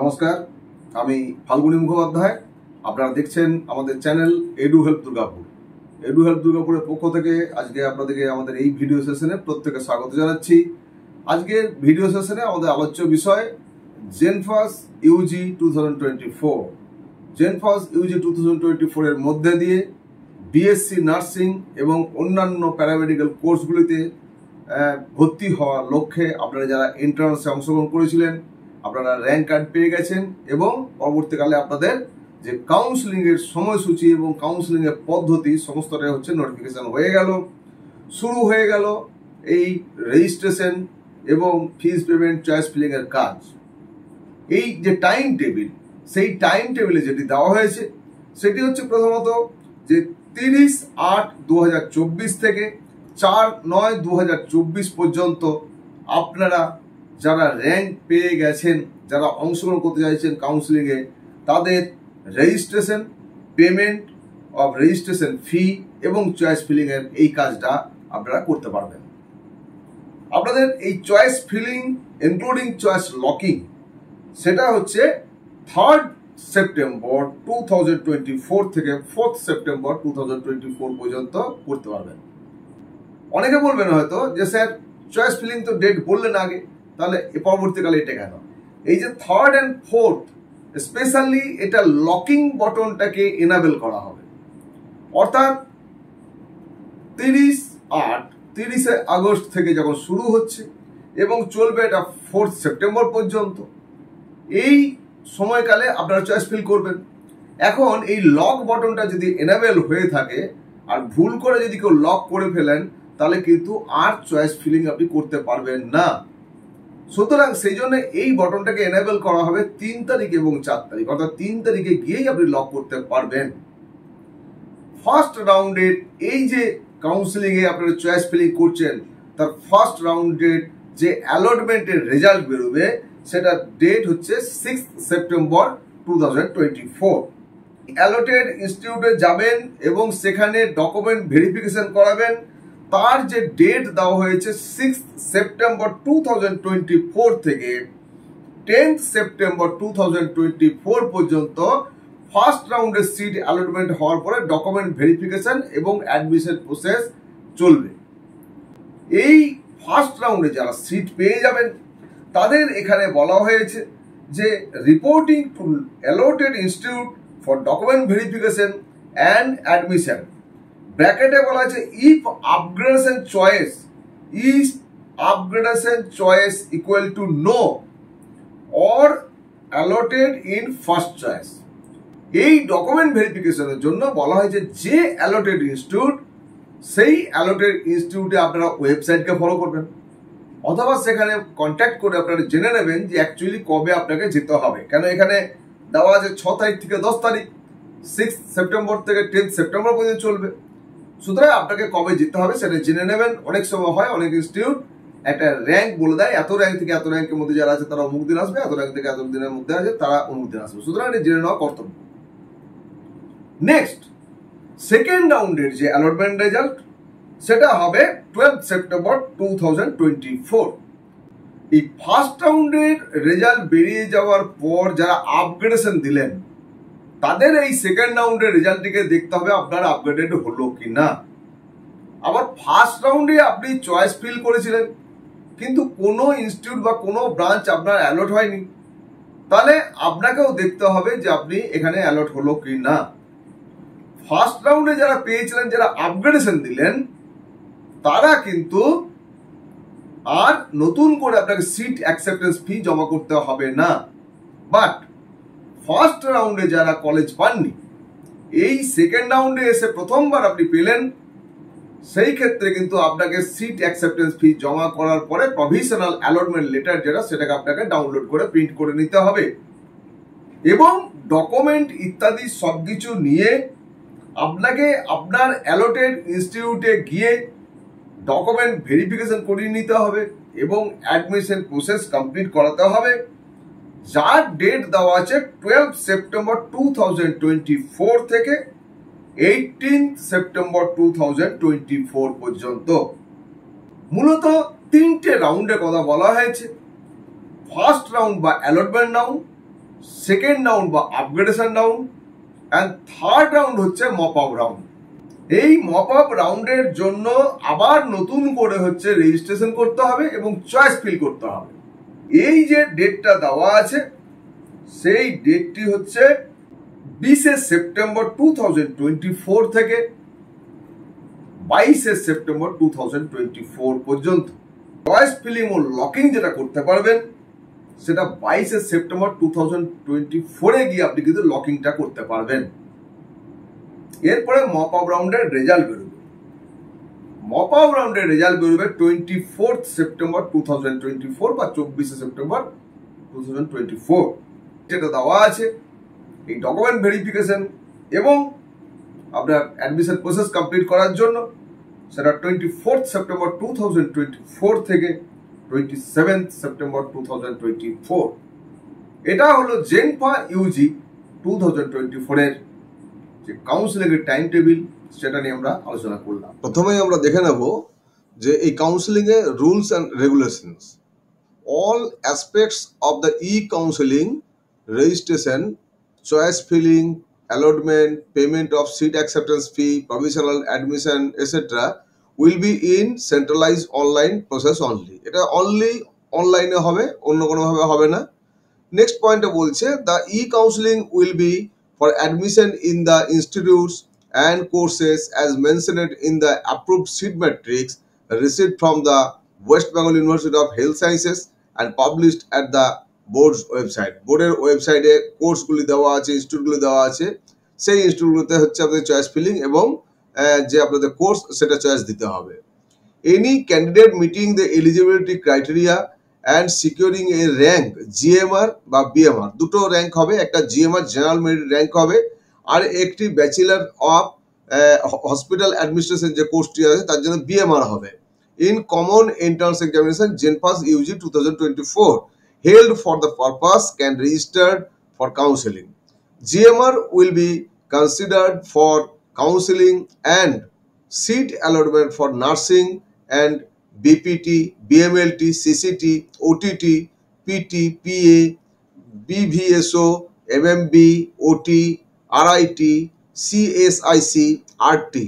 নমস্কার আমি ফাল্গুনী মুখোপাধ্যায় আপনারা দেখছেন আমাদের channel Edu Help Durgapur Edu Help দুর্গাপুরের পক্ষ থেকে আজকে আপনাদেরকে আমাদের এই ভিডিও সেশনে প্রত্যেকে স্বাগত জানাচ্ছি আজকের ভিডিও সেশনে আমাদের আলোচ্য বিষয় JENPAS UG two thousand twenty four JENPAS UG two thousand twenty ফোরের মধ্যে দিয়ে বিএসসি নার্সিং এবং অন্যান্য প্যারামেডিক্যাল কোর্সগুলিতে ভর্তি হওয়ার লক্ষ্যে আপনারা যারা এন্ট্রান্সে অংশগ্রহণ করেছিলেন আপনারা র্যাঙ্ক কার্ড পেয়ে গেছেন এবং পরবর্তীকালে আপনাদের যে কাউন্সিলিং এর সময়সূচি এবং কাউন্সিলিং এর পদ্ধতি সমস্তটাই হচ্ছে নোটিফিকেশন হয়ে গেল শুরু হয়ে গেল এই রেজিস্ট্রেশন এবং ফিজ পেমেন্ট চয়েস ফিলিং এর কাজ এই যে টাইম টেবিল সেই টাইম টেবিলে যেটি দেওয়া হয়েছে সেটি হচ্ছে প্রথমত যে তিরিশ আট দু থেকে চার নয় দু পর্যন্ত আপনারা যারা র্যাঙ্ক পেয়ে গেছেন যারা অংশগ্রহণ করতে চাইছেন কাউন্সিলিংয়ে তাদের registration payment of registration fee এবং চয়েস ফিলিংয়ের এই কাজটা আপনারা করতে পারবেন আপনাদের এই choice filling including choice locking সেটা হচ্ছে থার্ড সেপ্টেম্বর টু থেকে ফোর্থ সেপ্টেম্বর টু পর্যন্ত করতে পারবেন অনেকে বলবেন হয়তো যে স্যার চয়েস ফিলিং তো ডেট বললেন আগে তাহলে পরবর্তীকালে এটা কেন এই যে থার্ড অ্যান্ড ফোর্থ স্পেশালি এটা লকিং বটনটাকে এনাবেল করা হবে অর্থাৎ তিরিশ আট তিরিশে আগস্ট থেকে যখন শুরু হচ্ছে এবং চলবে এটা ফোর্থ সেপ্টেম্বর পর্যন্ত এই সময়কালে আপনারা চয়েস ফিল করবেন এখন এই লক বটনটা যদি এনাবেল হয়ে থাকে আর ভুল করে যদি কেউ লক করে ফেলেন তাহলে কিন্তু আর চয়েস ফিলিং আপনি করতে পারবেন না সুতরাং সেই জন্য এই বটনটাকে এনেবল করা হবে তিন তারিখ এবং চার তারিখ অর্থাৎ তিন তারিখে গিয়েই আপনি লক করতে পারবেন ফার্স্ট রাউন্ডের এই যে কাউন্সিলিংয়ে আপনারা চয়েস ফিলিং করছেন তার ফার্স্ট রাউন্ডের যে অ্যালটমেন্টের রেজাল্ট বেরোবে সেটা ডেট হচ্ছে six September two thousand twenty four ইনস্টিটিউটে যাবেন এবং সেখানে ডকুমেন্ট ভেরিফিকেশন করাবেন তার যে ডেট দেওয়া হয়েছে সিক্স সেপ্টেম্বর টু থেকে টেন্থ সেপ্টেম্বর টু পর্যন্ত ফার্স্ট রাউন্ডের সিট অ্যালটমেন্ট হওয়ার পরে ডকুমেন্ট ভেরিফিকেশন এবং অ্যাডমিশন প্রসেস চলবে এই ফার্স্ট রাউন্ডে যারা সিট পেয়ে যাবেন তাদের এখানে বলা হয়েছে যে reporting to allotted institute for document verification and admission ব্র্যাকেটে বলা হয়েছে if upgradation choice if upgradation choice equal to no or allotted in first choice এই ডকুমেন্ট ভেরিফিকেশনের জন্য বলা হয়েছে যে অ্যালটেড ইনস্টিটিউট সেই অ্যালোটেড ইনস্টিটিউটে আপনারা ওয়েবসাইটকে ফলো করবেন অথবা সেখানে কন্ট্যাক্ট করে আপনারা জেনে নেবেন যে অ্যাকচুয়ালি কবে আপনাকে যেতে হবে কেন এখানে দেওয়া আছে ছ তারিখ থেকে দশ তারিখ সিক্স সেপ্টেম্বর থেকে টেন্থ সেপ্টেম্বর পর্যন্ত চলবে সুতরাং আপনাকে কবে জিততে হবে সেটা জেনে নেবেন অনেক সময় হয় অনেক ইনস্টিটিউট একটা র্যাঙ্ক বলে দেয় এত র্যাঙ্ক থেকে এত র্যাঙ্কের মধ্যে যারা আছে তারা অমুক দিন আসবে এত র্যাঙ্ক থেকে এত দিনের মধ্যে আছে তারা অমুক দিন আসবে সুতরাং এটা জেনে নেওয়া কর্তব্য নেক্সট সেকেন্ড রাউন্ডের যে অ্যালটমেন্ট রেজাল্ট সেটা হবে twelve September two thousand twenty four এই ফার্স্ট রাউন্ডের রেজাল্ট বেরিয়ে যাওয়ার পর যারা আপগ্রেডেশন দিলেন তাদের এই সেকেন্ড রাউন্ডের রেজাল্টটিকে দেখতে হবে আপনার আপগ্রেডেড হলো কি না আবার ফার্স্ট রাউন্ডে আপনি চয়েস ফিল করেছিলেন কিন্তু কোনো ইনস্টিটিউট বা কোনো ব্রাঞ্চ আপনার অ্যালট হয়নি তাহলে আপনাকেও দেখতে হবে যে আপনি এখানে অ্যালট হলো কি না ফার্স্ট রাউন্ডে যারা পেয়েছিলেন যারা আপগ্রেডেশন দিলেন তারা কিন্তু আর নতুন করে আপনাকে সিট অ্যাকসেপ্টেন্স ফি জমা করতে হবে না বাট ফার্স্ট রাউন্ডে যারা কলেজ পাননি এই সেকেন্ড রাউন্ডে এসে প্রথমবার আপনি পেলেন সেই ক্ষেত্রে কিন্তু আপনাকে সিট অ্যাকসেপ্টেন্স ফি জমা করার পরে প্রভিশনাল অ্যালটমেন্ট লেটার যেটা সেটাকে আপনাকে ডাউনলোড করে প্রিন্ট করে নিতে হবে এবং ডকুমেন্ট ইত্যাদি সব কিছু নিয়ে আপনাকে আপনার অ্যালোটেড ইনস্টিটিউটে গিয়ে ডকুমেন্ট ভেরিফিকেশন করিয়ে নিতে হবে এবং অ্যাডমিশন প্রসেস কমপ্লিট করাতে হবে যার ডেট দেওয়া আছে twelve September two thousand twenty four থেকে eighteen September two thousand twenty four পর্যন্ত মূলত তিনটে রাউন্ডে কথা বলা হয়েছে ফার্স্ট রাউন্ড বা অ্যালটমেন্ট রাউন্ড সেকেন্ড রাউন্ড বা upgradation round and third round হচ্ছে মপ আপ রাউন্ড এই মপ আপ রাউন্ডের জন্য আবার নতুন করে হচ্ছে রেজিস্ট্রেশন করতে হবে এবং চয়েস ফিল করতে হবে এই যে ডেটটা দেওয়া আছে সেই ডেটটি হচ্ছে বিশে সেপ্টেম্বর টু টোয়েন্টি ফোর থেকে বাইশে September two thousand twenty four পর্যন্ত চয়েস ফিলিং ও লকিং যেটা করতে পারবেন সেটা বাইশে সেপ্টেম্বর টু থাউজেন্ড টোয়েন্টি ফোরে গিয়ে আপনি কিন্তু লকিংটা করতে পারবেন এরপরে মপ আপ রাউন্ডের রেজাল্ট বেরোবে মপাও রাউন্ডের রেজাল্ট বেরোবে twenty fourth September two thousand twenty four বা চব্বিশে September two thousand twenty four যেটা দেওয়া আছে এই ডকুমেন্ট ভেরিফিকেশন এবং আপনার অ্যাডমিশন প্রসেস কমপ্লিট করার জন্য সেটা twenty fourth September two thousand twenty four থেকে twenty seventh September two thousand twenty four এটা হলো JENPAS UG two thousand twenty ফোরের যে কাউন্সিলিংয়ের টাইম টেবিল সেটা নিয়ে আমরা আলোচনা করলাম প্রথমেই আমরা দেখে নেব যে এই কাউন্সিলিংয়ে rules and regulations all aspects of the E counselling registration choice filling allotment payment of seat acceptance fee provisional admission etcetera will be in centralise online process only এটা অনলি অনলাইনে হবে অন্য কোনোভাবে হবে না নেক্সট পয়েন্টে বলছে the E counselling will be for admission in the institutes and courses as mentioned in the approved seed matrix received from the West Bengal University of Health Sciences and published at the board's Board's website. website a board's website বোর্ডের ওয়েবসাইটে কোর্সগুলি দেওয়া আছে ইনস্টিটিউটগুলি দেওয়া আছে সেই ইনস্টিটিউটগুলোতে হচ্ছে আপনাদের চয়েস ফিলিং এবং যে আপনাদের course seta choice dite hobe. Any candidate meeting the eligibility criteria and securing a rank GMR বা বিএমআর দুটো র্যাঙ্ক হবে একটা জিএমআর জেনারেল মেরিট র্যাঙ্ক হবে আর একটি ব্যাচেলার অফ হসপিটাল অ্যাডমিনিস্ট্রেশন যে কোর্সটি আছে তার জন্য বিএমআর হবে in common entrance examination JENPAS UG two thousand twenty four purpose can registered for counselling GMR will be considered for counselling and seat allotment for nursing and BPT BMLT CCT OTT PT PA BVSO MMB OT RIT CSIC RT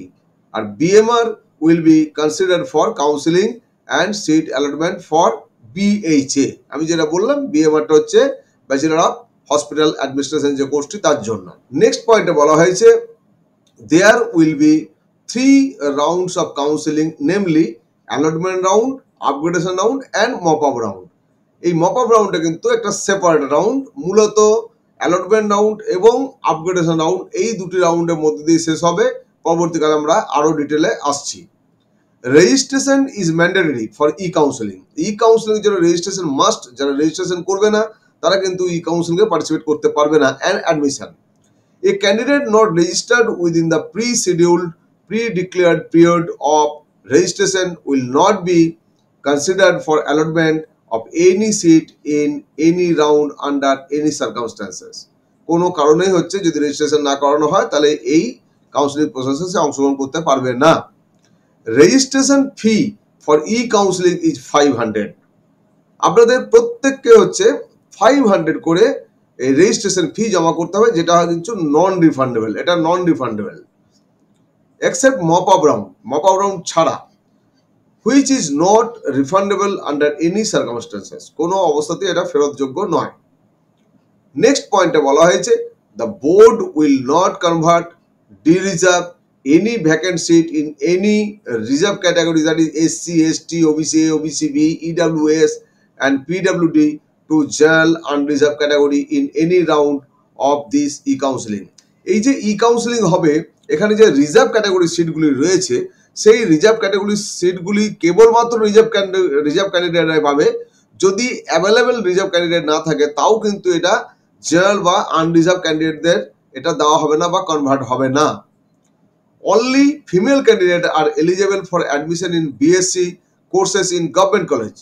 আর BMR will be consider for counselling and seat allotment for BHA আমি যেটা বললাম বিএমআরটা হচ্ছে bachelor of hospital administration যে কোর্সটি তার জন্য next পয়েন্টে বলা হয়েছে there will be three rounds of counselling namely allotment round upgradation round and mop up round এই মপ আপ রাউন্ডটা কিন্তু একটা সেপারেট রাউন্ড মূলত অ্যালটমেন্ট রাউন্ড এবং আপগ্রেডেশন রাউন্ড এই দুটি রাউন্ডের মধ্যে দিয়ে শেষ হবে পরবর্তীকালে আমরা আরও ডিটেলে আসছি registration is mandatory for e counselling e counselling যারা রেজিস্ট্রেশন মাস্ট যারা রেজিস্ট্রেশন করবে না তারা কিন্তু ই কাউন্সেলিংয়ে পার্টিসিপেট করতে পারবে না and admission a candidate not registered within the pre scheduled pre declared period of registration will not be considered for allotment of any seat in any round under any circumstances কোনো কারণেই হচ্ছে যদি registration না করানো হয় তাহলে এই counselling প্রসেসে অংশগ্রহণ করতে পারবে না registration fee for e counselling is five hundred আপনাদের প্রত্যেককে হচ্ছে ফাইভ হান্ড্রেড করে এই রেজিস্ট্রেশন ফি জমা করতে হবে যেটা কিন্তু নন রিফান্ডেবল এটা non refundable except mop up round, mop up round ছাড়া which is not refundable under any circumstances কোনো অবস্থাতেই এটা ফেরতযোগ্য নয় নেক্সট পয়েন্টে বলা হয়েছে the board will not convert de reserve any vacant seat in any reserve category that is SC ST OBC A OBC B EWS and PWD to general unreserve category in any round of this e counselling এই যে ই counselling হবে এখানে যে reserve category সিটগুলি রয়েছে সেই reserve ক্যাটাগরির সিটগুলি কেবলমাত্র reserve reserve ক্যান্ডিডেটরাই পাবে যদি অ্যাভেলেবেল রিজার্ভ ক্যান্ডিডেট না থাকে তাও কিন্তু এটা জেনারেল বা আনরিজার্ভ ক্যান্ডিডেটদের এটা দেওয়া হবে না বা কনভার্ট হবে না only female candidate are eligible for admission in BSc courses in government college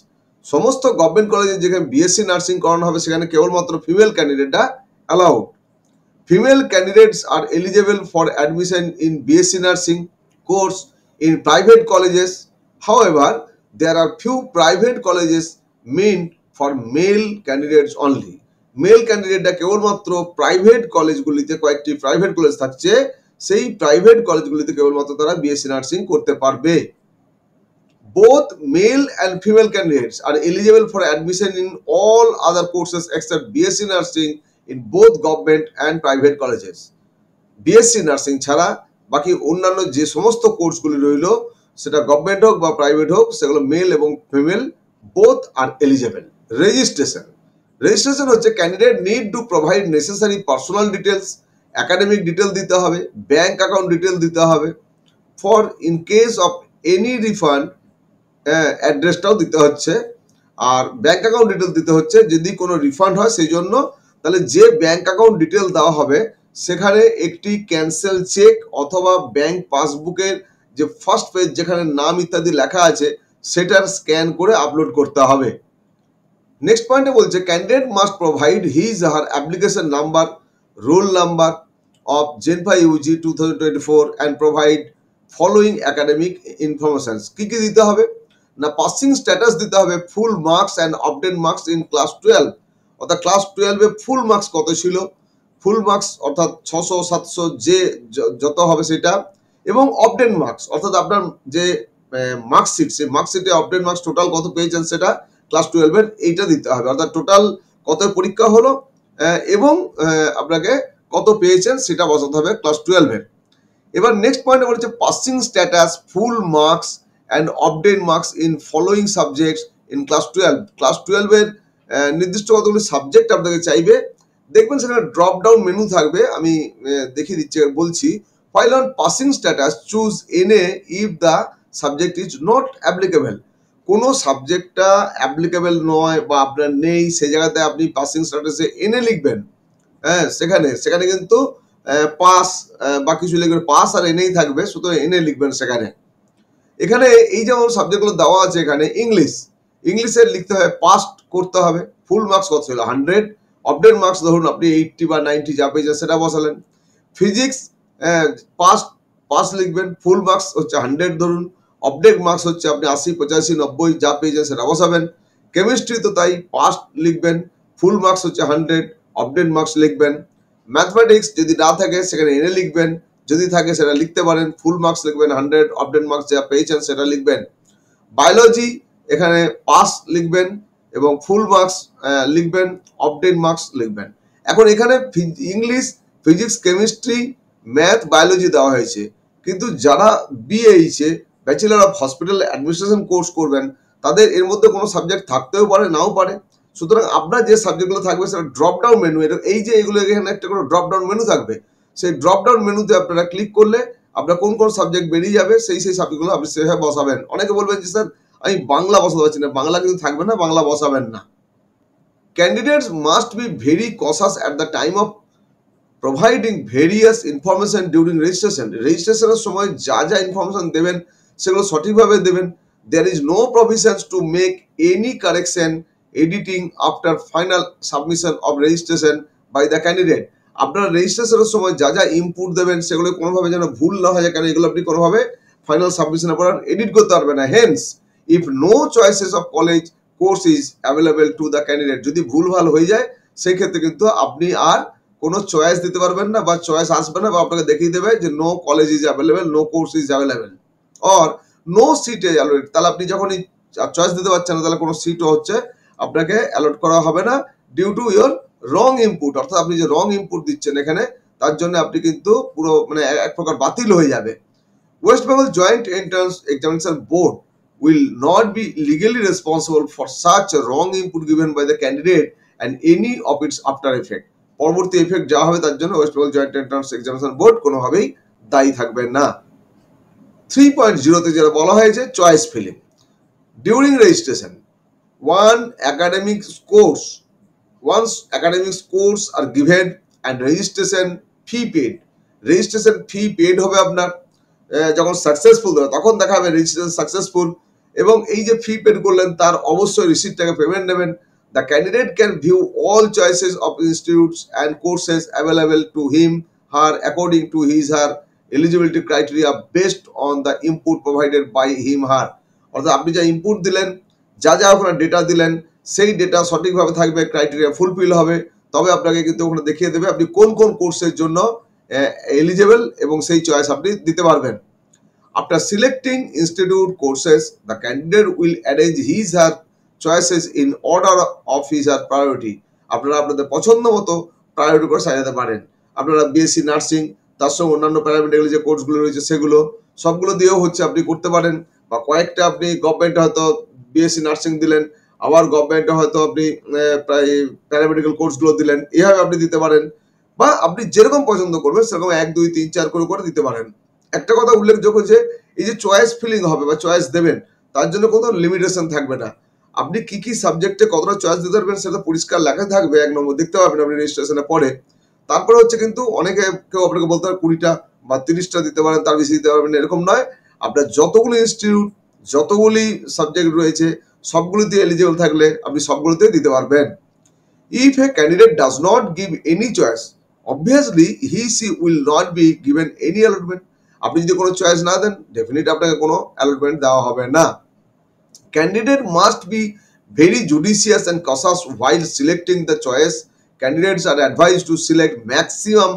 সমস্ত গভর্নমেন্ট কলেজে যেখানে বিএসসি নার্সিং করানো হবে সেখানে কেবলমাত্র ফিমেল ক্যান্ডিডেটটা allowed female candidates are eligible for admission in BSc nursing course in private colleges however there are few private colleges men for male candidates only male ক্যান্ডিডেটটা কেবলমাত্র private কলেজগুলিতে কয়েকটি private college থাকছে সেই private কলেজগুলিতে কেবলমাত্র তারা BSc nursing করতে পারবে both male and female candidates are eligible for admission in all other courses except BSc nursing in both government and private colleges BSc nursing ছাড়া বাকি অন্যান্য যে সমস্ত কোর্সগুলি রইল সেটা গভর্নমেন্ট হোক বা প্রাইভেট হোক সেগুলো মেল এবং female both are eligible registration registration হচ্ছে candidate need to provide necessary personal details academic detail দিতে হবে ব্যাংক অ্যাকাউন্ট ডিটেল দিতে হবে for in case of any refund অ্যাড্রেসটাও দিতে হচ্ছে আর ব্যাংক অ্যাকাউন্ট ডিটেল দিতে হচ্ছে যদি কোনো রিফান্ড হয় সেই জন্য তাহলে যে ব্যাংক অ্যাকাউন্ট ডিটেল দেওয়া হবে সেখানে একটি ক্যান্সেল চেক অথবা ব্যাংক পাসবুকের যে ফার্স্ট পেজ যেখানে নাম ইত্যাদি লেখা আছে সেটার স্ক্যান করে আপলোড করতে হবে নেক্সট পয়েন্টে বলছে candidate must provide his her application number roll number of JENPAS UG two thousand twenty four and provide following academic informations কী কী দিতে হবে না পাসিং স্ট্যাটাস দিতে হবে full marks and update marks in class twelve অর্থাৎ class টুয়েলভে full marks কত ছিল ফুল মার্কস অর্থাৎ ছশো সাতশো যে যত হবে সেটা এবং অপডেট মার্কস অর্থাৎ আপনার যে মার্কশিট সেই মার্কশিটে অপডেট মার্কস টোটাল কত পেয়েছেন সেটা ক্লাস টুয়েলভের এইটা দিতে হবে অর্থাৎ টোটাল কত পরীক্ষা হলো এবং আপনাকে কত পেয়েছেন সেটা বসাতে হবে ক্লাস টুয়েলভের এবার নেক্সট পয়েন্টে বলছে passing status full marks and update marks in following subjects in class twelve class টুয়েলভের নির্দিষ্ট কতগুলি সাবজেক্ট আপনাকে চাইবে দেখবেন সেখানে ড্রপ ডাউন মেনু থাকবে আমি দেখিয়ে দিচ্ছি বলছি on passing status choose N A if the subject is not applicable কোনো সাবজেক্টটা অ্যাপ্লিকেবেল নয় বা আপনার নেই সেই জায়গাতে আপনি পাসিং স্ট্যাটাসে এনে লিখবেন হ্যাঁ সেখানে সেখানে কিন্তু পাস বা কিছু লিখবেন পাস আর এনেই থাকবে সুতরাং এনে লিখবেন সেখানে এখানে এই যেমন সাবজেক্টগুলো দেওয়া আছে এখানে ইংলিশ ইংলিশে লিখতে হয় পাস্ট করতে হবে ফুল মার্কস কত ছিল হান্ড্রেড অপডেট মার্কস ধরুন আপনি এইটটি বা নাইনটি যা পেয়েছেন সেটা বসালেন ফিজিক্স পাস্ট পাস লিখবেন ফুল মার্কস হচ্ছে হান্ড্রেড ধরুন অপডেট মার্কস হচ্ছে আপনি আশি পঁচাশি নব্বই যা পেয়েছেন সেটা বসাবেন কেমিস্ট্রি তো তাই পাস্ট লিখবেন ফুল মার্কস হচ্ছে হান্ড্রেড অপডেট মার্কস লিখবেন ম্যাথমেটিক্স যদি না থাকে সেখানে এনে লিখবেন যদি থাকে সেটা লিখতে পারেন ফুল মার্কস লিখবেন হান্ড্রেড অপডেট মার্কস যা পেয়েছেন সেটা লিখবেন বায়োলজি এখানে পাস লিখবেন এবং ফুল মার্কস লিখবেন অবটেন মার্কস লিখবেন এখন এখানে English physics chemistry math biology দেওয়া হয়েছে কিন্তু যারা বিএইচে bachelor of hospital administration course করবেন তাদের এর মধ্যে কোনো সাবজেক্ট থাকতেও পারে নাও পারে সুতরাং আপনার যে সাবজেক্টগুলো থাকবে সেটা ড্রপ ডাউন মেনু এটা এই যে এগুলো এখানে একটা করে ড্রপ ডাউন মেনু থাকবে সেই ড্রপ ডাউন মেনুতে আপনারা ক্লিক করলে আপনার কোন কোন সাবজেক্ট বেরিয়ে যাবে সেই সেই সাবজেক্টগুলো আপনি সেভাবে বসাবেন অনেকে বলবেন যে স্যার আমি বাংলা বসাতে পারছি না বাংলা কিন্তু থাকবে না বাংলা বসাবেন না candidates must be very cautious at the time of providing various information during registration রেজিস্ট্রেশনের সময় যা যা ইনফরমেশন দেবেন সেগুলো সঠিকভাবে দেবেন there is no provisions to make any correction editing after final submission of registration by the candidate আপনার রেজিস্ট্রেশনের সময় যা যা ইনপুট দেবেন সেগুলো কোনোভাবে যেন ভুল না হয় কেন এগুলো আপনি কোনোভাবে ফাইনাল সাবমিশন আপনারা এডিট করতে পারবেন না hence if no choices of college course is available to the candidate যদি ভুলভাল হয়ে যায় সেই ক্ষেত্রে কিন্তু আপনি আর কোনো চয়েস দিতে পারবেন না বা চয়েস আসবে না বা আপনাকে দেখিয়ে দেবে যে no college is available no course is available or no seat is allotted তাহলে আপনি যখনই চয়েস দিতে পারছেন না তাহলে কোনো সিটও হচ্ছে আপনাকে অ্যালোট করা হবে না due to your wrong input অর্থাৎ আপনি যে রং ইনপুট দিচ্ছেন এখানে তার জন্য আপনি কিন্তু পুরো মানে এক প্রকার বাতিল হয়ে যাবে West Bengal joint entrance examination Board will not be legally responsible for such a wrong input given by the candidate and any of its after effect পরবর্তী এফেক্ট যা হবে তার জন্য West Bengal joint entrance examination Board কোনোভাবেই দায়ী থাকবে না থ্রি পয়েন্ট জিরোতে যেটা বলা হয়েছে choice filling during registration one academic course once academic course are given and registration fee paid registration fee paid হবে আপনার যখন সাকসেসফুল তখন দেখা হবে রেজিস্ট্রেশন সাকসেসফুল এবং এই যে ফি পেড করলেন তার অবশ্যই রিসিপ্টটাকে পেমেন্ট নেবেন the candidate can view all choices of institutes and courses available to him her according to his her eligibility criteria based on the input provided by him her অর্থাৎ আপনি যা ইনপুট দিলেন যা যা ওখানে ডেটা দিলেন সেই ডেটা সঠিকভাবে থাকবে ক্রাইটেরিয়া ফুলফিল হবে তবে আপনাকে কিন্তু ওখানে দেখিয়ে দেবে আপনি কোন কোন কোর্সের জন্য এলিজেবল এবং সেই চয়েস আপনি দিতে পারবেন After selecting institute courses, the candidate will arrange his her choices in order of his her priority. আপনারা আপনাদের পছন্দ মতো প্রায়োরিটি করে সাজাতে পারেন আপনারা বিএসসি নার্সিং তার সঙ্গে অন্যান্য প্যারামেডিক্যাল যে কোর্সগুলো রয়েছে সেগুলো সবগুলো দিয়েও হচ্ছে আপনি করতে পারেন বা কয়েকটা আপনি গভর্নমেন্ট হয়তো বিএসসি নার্সিং দিলেন আবার গভর্নমেন্টে হয়তো আপনি প্রায় প্যারামেডিক্যাল কোর্সগুলো দিলেন এভাবে আপনি দিতে পারেন বা আপনি যেরকম পছন্দ করবেন সেরকম এক দুই তিন চার করে করে দিতে পারেন একটা কথা উল্লেখযোগ্য যে এই যে চয়েস ফিলিং হবে বা চয়েস দেবেন তার জন্য কোনো লিমিটেশন থাকবে না আপনি কি কি সাবজেক্টে কতটা চয়েস দিতে পারবেন সেটা পরিষ্কার লেখা থাকবে এক নম্বর দেখতে পাবেন আপনি রেজিস্ট্রেশনে পরে তারপরে হচ্ছে কিন্তু অনেকে কেউ আপনাকে বলতে পারে কুড়িটা বা তিরিশটা দিতে পারেন তার বেশি দিতে পারবেন এরকম নয় আপনার যতগুলো ইনস্টিটিউট যতগুলি সাবজেক্ট রয়েছে সবগুলোতে এলিজিবল থাকলে আপনি সবগুলোতে দিতে পারবেন if a candidate does not give any choice obviously he she will not be given any allotment আপনি যদি কোনো চয়েস না দেন ডেফিনেট আপনাকে কোনো অ্যালটমেন্ট দেওয়া হবে না candidate must be very judicious and cautious while selecting the choice candidates are advise to select maximum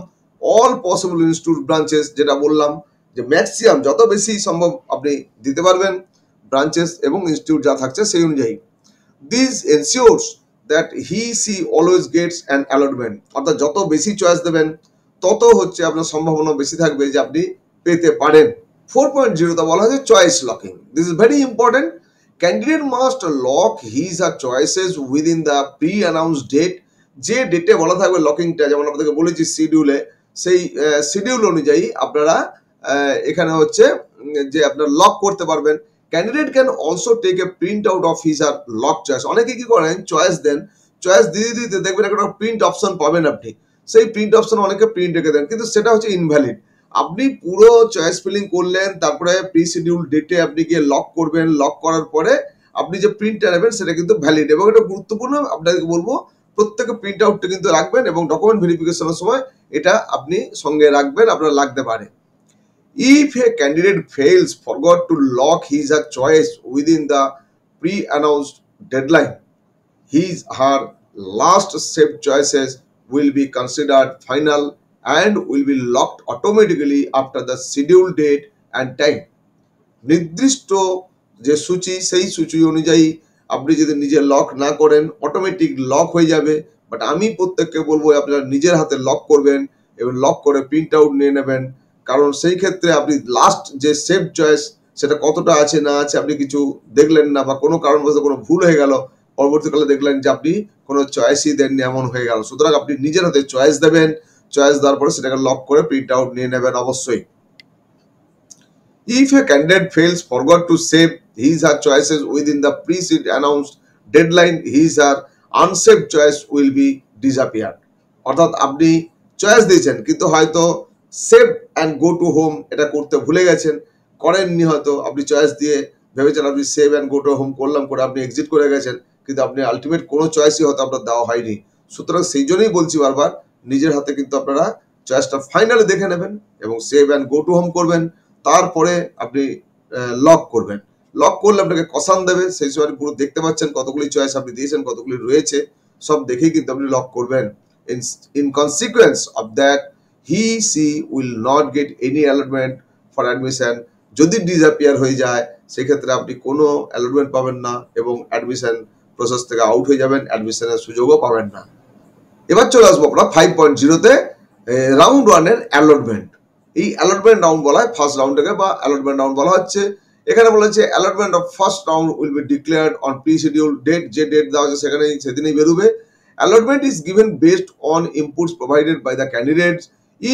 all possible institute branches যেটা বললাম যে ম্যাক্সিমাম যত বেশি সম্ভব আপনি দিতে পারবেন ব্রাঞ্চেস এবং ইনস্টিটিউট যা থাকছে সেই অনুযায়ী this ensures that he she always gets and allotment অর্থাৎ যত বেশি চয়েস দেবেন তত হচ্ছে আপনার সম্ভাবনা বেশি থাকবে যে আপনি পেতে পারেন ফোর পয়েন্ট জিরোতে বলা হয়েছে choice locking this is very important candidate must lock his her choices in the pre announce date যে ডেটে বলা থাকবে লকিংটা যেমন আপনাদেরকে বলেছি শিডিউলে সেই শিডিউল অনুযায়ী আপনারা এখানে হচ্ছে যে আপনার লক করতে পারবেন candidate can also take a print out of his her lock choice অনেকে কি করেন চয়েস দেন চয়েস দিতে দিতে দেখবেন একটা প্রিন্ট অপশন পাবেন আপনি সেই প্রিন্ট অপশন অনেকে প্রিন্ট রেখে দেন কিন্তু সেটা হচ্ছে ইনভ্যালিড আপনি পুরো চয়েস ফিলিং করলেন তারপরে প্রি শিডিউল ডেটে আপনি গিয়ে লক করবেন লক করার পরে আপনি যে প্রিন্টটা নেবেন সেটা কিন্তু ভ্যালিড এবং এটা গুরুত্বপূর্ণ আপনাকে বলবো প্রত্যেকে প্রিন্ট আউটটা কিন্তু রাখবেন এবং ডকুমেন্ট ভেরিফিকেশনের সময় এটা আপনি সঙ্গে রাখবেন আপনার লাগতে পারে if a candidate fails forgot to lock his her choice within the pre announced deadline his her last safe choices will be considered final and will be locked automatically after the scheduled date and time নির্দিষ্ট যে সূচি সেই সূচি অনুযায়ী আপনি যদি নিজে lock না করেন অটোমেটিক লক হয়ে যাবে বাট আমি প্রত্যেককে বলবো আপনারা নিজের হাতে লক করবেন এবং লক করে প্রিন্ট আউট নিয়ে নেবেন কারণ সেই ক্ষেত্রে আপনি লাস্ট যে সেফ চয়েস সেটা কতটা আছে না আছে আপনি কিছু দেখলেন না বা কোনো কারণবশত কোনো ভুল হয়ে গেল পরবর্তীকালে দেখলেন যে আপনি কোনো চয়েসই দেননি এমন হয়ে গেল সুতরাং আপনি নিজের হাতে চয়েস দেবেন চয়েস দেওয়ার পরে সেটাকে লক করে প্রিন্ট আউট নিয়ে নেবেন অবশ্যই if a candidate fails forgot to save his her choices choices within the pre-seed announced deadline, his or unsaved choice will be অর্থাৎ আপনি চয়েস দিয়েছেন কিন্তু হয়তো save and go to home এটা করতে ভুলে গেছেন করেননি হয়তো আপনি চয়েস দিয়ে ভেবেছেন আপনি save and go to home করলাম করে আপনি এক্সিট করে গেছেন কিন্তু আপনি আলটিমেট কোনো চয়েসই হয়তো আপনার দেওয়া হয়নি সুতরাং সেই জন্যই বলছি বারবার নিজের হাতে কিন্তু আপনারা চয়েসটা ফাইনালি দেখে নেবেন এবং save and go to home করবেন তারপরে আপনি লক করবেন লক করলে আপনাকে কসান দেবে সেই সময় পুরো দেখতে পাচ্ছেন কতগুলি চয়েস আপনি দিয়েছেন কতগুলি রয়েছে সব দেখেই কিন্তু আপনি লক করবেন in consequence of that he she will not get any allotment for admission যদি ডিসঅ্যাপিয়ার হয়ে যায় সেক্ষেত্রে আপনি কোনো অ্যালটমেন্ট পাবেন না এবং অ্যাডমিশন প্রসেস থেকে আউট হয়ে যাবেন অ্যাডমিশনের সুযোগও পাবেন না এবার চলে আসবো আমরা ফাইভ পয়েন্ট জিরোতে রাউন্ড ওয়ানের অ্যালটমেন্ট এই অ্যালটমেন্ট রাউন্ড বলা হয় ফার্স্ট রাউন্ডটাকে বা অ্যালটমেন্ট রাউন্ড বলা হচ্ছে এখানে বলা হচ্ছে allotment of first round will be declared on pre schedule date যে ডেট দেওয়া হচ্ছে সেখানে সেদিনই বেরোবে allotment is given based on inputs provided by the candidates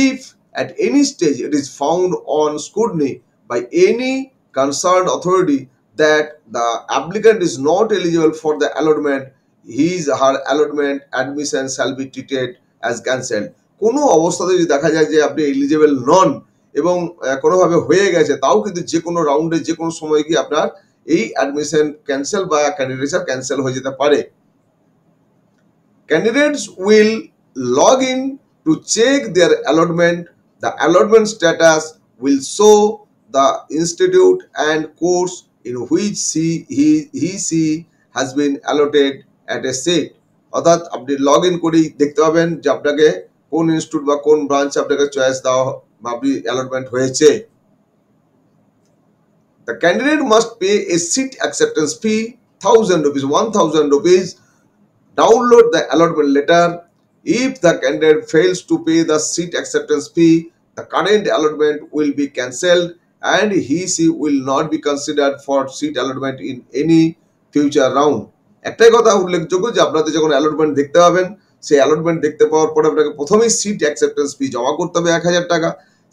if at any stage it is found on scrutiny by any concern authority that the applicant is not eligible for the allotment his her allotment admission shall be treated as cancel কোনো অবস্থাতে যদি দেখা যায় যে আপনি eligible নন এবং কোনোভাবে হয়ে গেছে তাও কিন্তু যে কোনো রাউন্ডে যে কোনো সময় কি আপনার এই অ্যাডমিশন ক্যান্সেল বা ক্যান্ডিডেটসার ক্যান্সেল হয়ে যেতে পারে candidates will log in to check their allotment the allotment status will show the institute and course in which she he he she has been allotted at a set অর্থাৎ আপনি log in করেই দেখতে পাবেন যে আপনাকে কোন institute বা কোন ব্রাঞ্চে আপনাকে চয়েস দেওয়া বা আপনি অ্যালটমেন্ট হয়েছে the candidate must pay a seat acceptance fee thousand rupees one thousand download the allotment letter. If the candidate fails to pay the seat acceptance fee, the current allotment will be cancelled and he she will not be considered for seat allotment in any future round. একটাই কথা উল্লেখযোগ্য যে আপনাদের যখন allotment দেখতে পাবেন সেই allotment দেখতে পাওয়ার পরে আপনাকে প্রথমেই সিট অ্যাকসেপ্টেন্স ফি জমা করতে হবে এক হাজার টাকা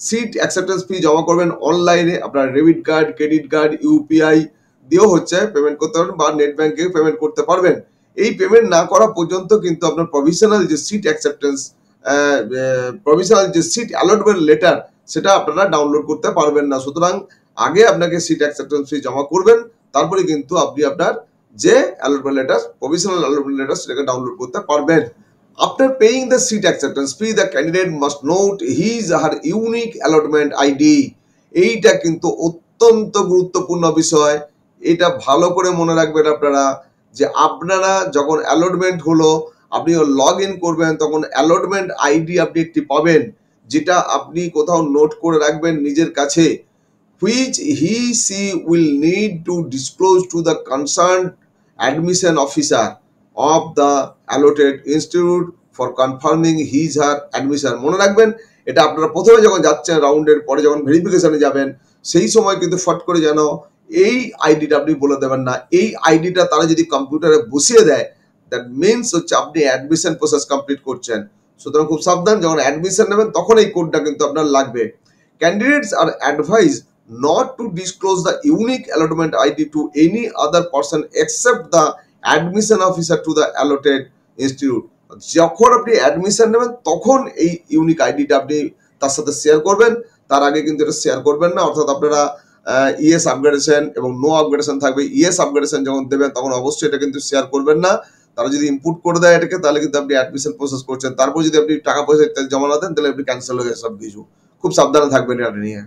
সিট অ্যাকসেপ্টেন্স ফি জমা করবেন অনলাইনে আপনার debit card credit card UPI দিয়েও হচ্ছে পেমেন্ট করতে পারবেন বা নেট ব্যাঙ্কে পেমেন্ট করতে পারবেন এই পেমেন্ট না করা পর্যন্ত কিন্তু আপনার প্রভিশনাল যে সিট অ্যাকসেপ্টেন্স প্রভিশনাল যে সিট অ্যালটমেন্ট লেটার সেটা আপনারা ডাউনলোড করতে পারবেন না সুতরাং আগে আপনাকে সিট অ্যাকসেপ্টেন্স ফি জমা করবেন তারপরে কিন্তু আপনি আপনার যে allotment letter provisional allotment letter সেটাকে ডাউনলোড করতে পারবেন after paying the seat acceptance fee the candidate must note his her unique allotment ID এইটা কিন্তু অত্যন্ত গুরুত্বপূর্ণ বিষয় এটা ভালো করে মনে রাখবেন আপনারা যে আপনারা যখন অ্যালটমেন্ট হলো আপনি লগ ইন করবেন তখন অ্যালটমেন্ট আইডি আপনি একটি পাবেন যেটা আপনি কোথাও নোট করে রাখবেন নিজের কাছে which he she will need to disclose to the concern admission officer of the allotted institute for confirming his her admission মনে রাখবেন এটা আপনারা প্রথমে যখন যাচ্ছেন রাউন্ডের পরে যখন ভেরিফিকেশানে যাবেন সেই সময় কিন্তু ফট করে যেন এই আইডিটা আপনি বলে দেবেন না এই আইডিটা তারা যদি কম্পিউটারে বসিয়ে দেয় দ্যাট মিনস হচ্ছে আপনি অ্যাডমিশন প্রসেস কমপ্লিট করছেন সুতরাং খুব সাবধান যখন অ্যাডমিশন নেবেন তখন এই কোডটা কিন্তু আপনার লাগবে candidates are advise not to disclose the unique allotment ID to any other person except the admission officer to the allotted institute যখন আপনি অ্যাডমিশন নেবেন তখন এই ইউনিক আইডিটা আপনি তার সাথে শেয়ার করবেন তার আগে কিন্তু এটা শেয়ার করবেন না অর্থাৎ আপনারা ইএস আপগ্রেডেশন এবং নো আপগ্রেডেশন থাকবে ইএস আপগ্রেডেশন যখন দেবেন তখন অবশ্যই এটা কিন্তু শেয়ার করবেন না তারা যদি ইনপুট করে দেয় এটাকে তাহলে কিন্তু আপনি অ্যাডমিশন প্রসেস করছেন তারপর যদি আপনি টাকা পয়সা জমা না দেন তাহলে আপনি ক্যান্সেল হয়ে গেছে সব কিছু খুব সাবধানে থাকবেন এটা নিয়ে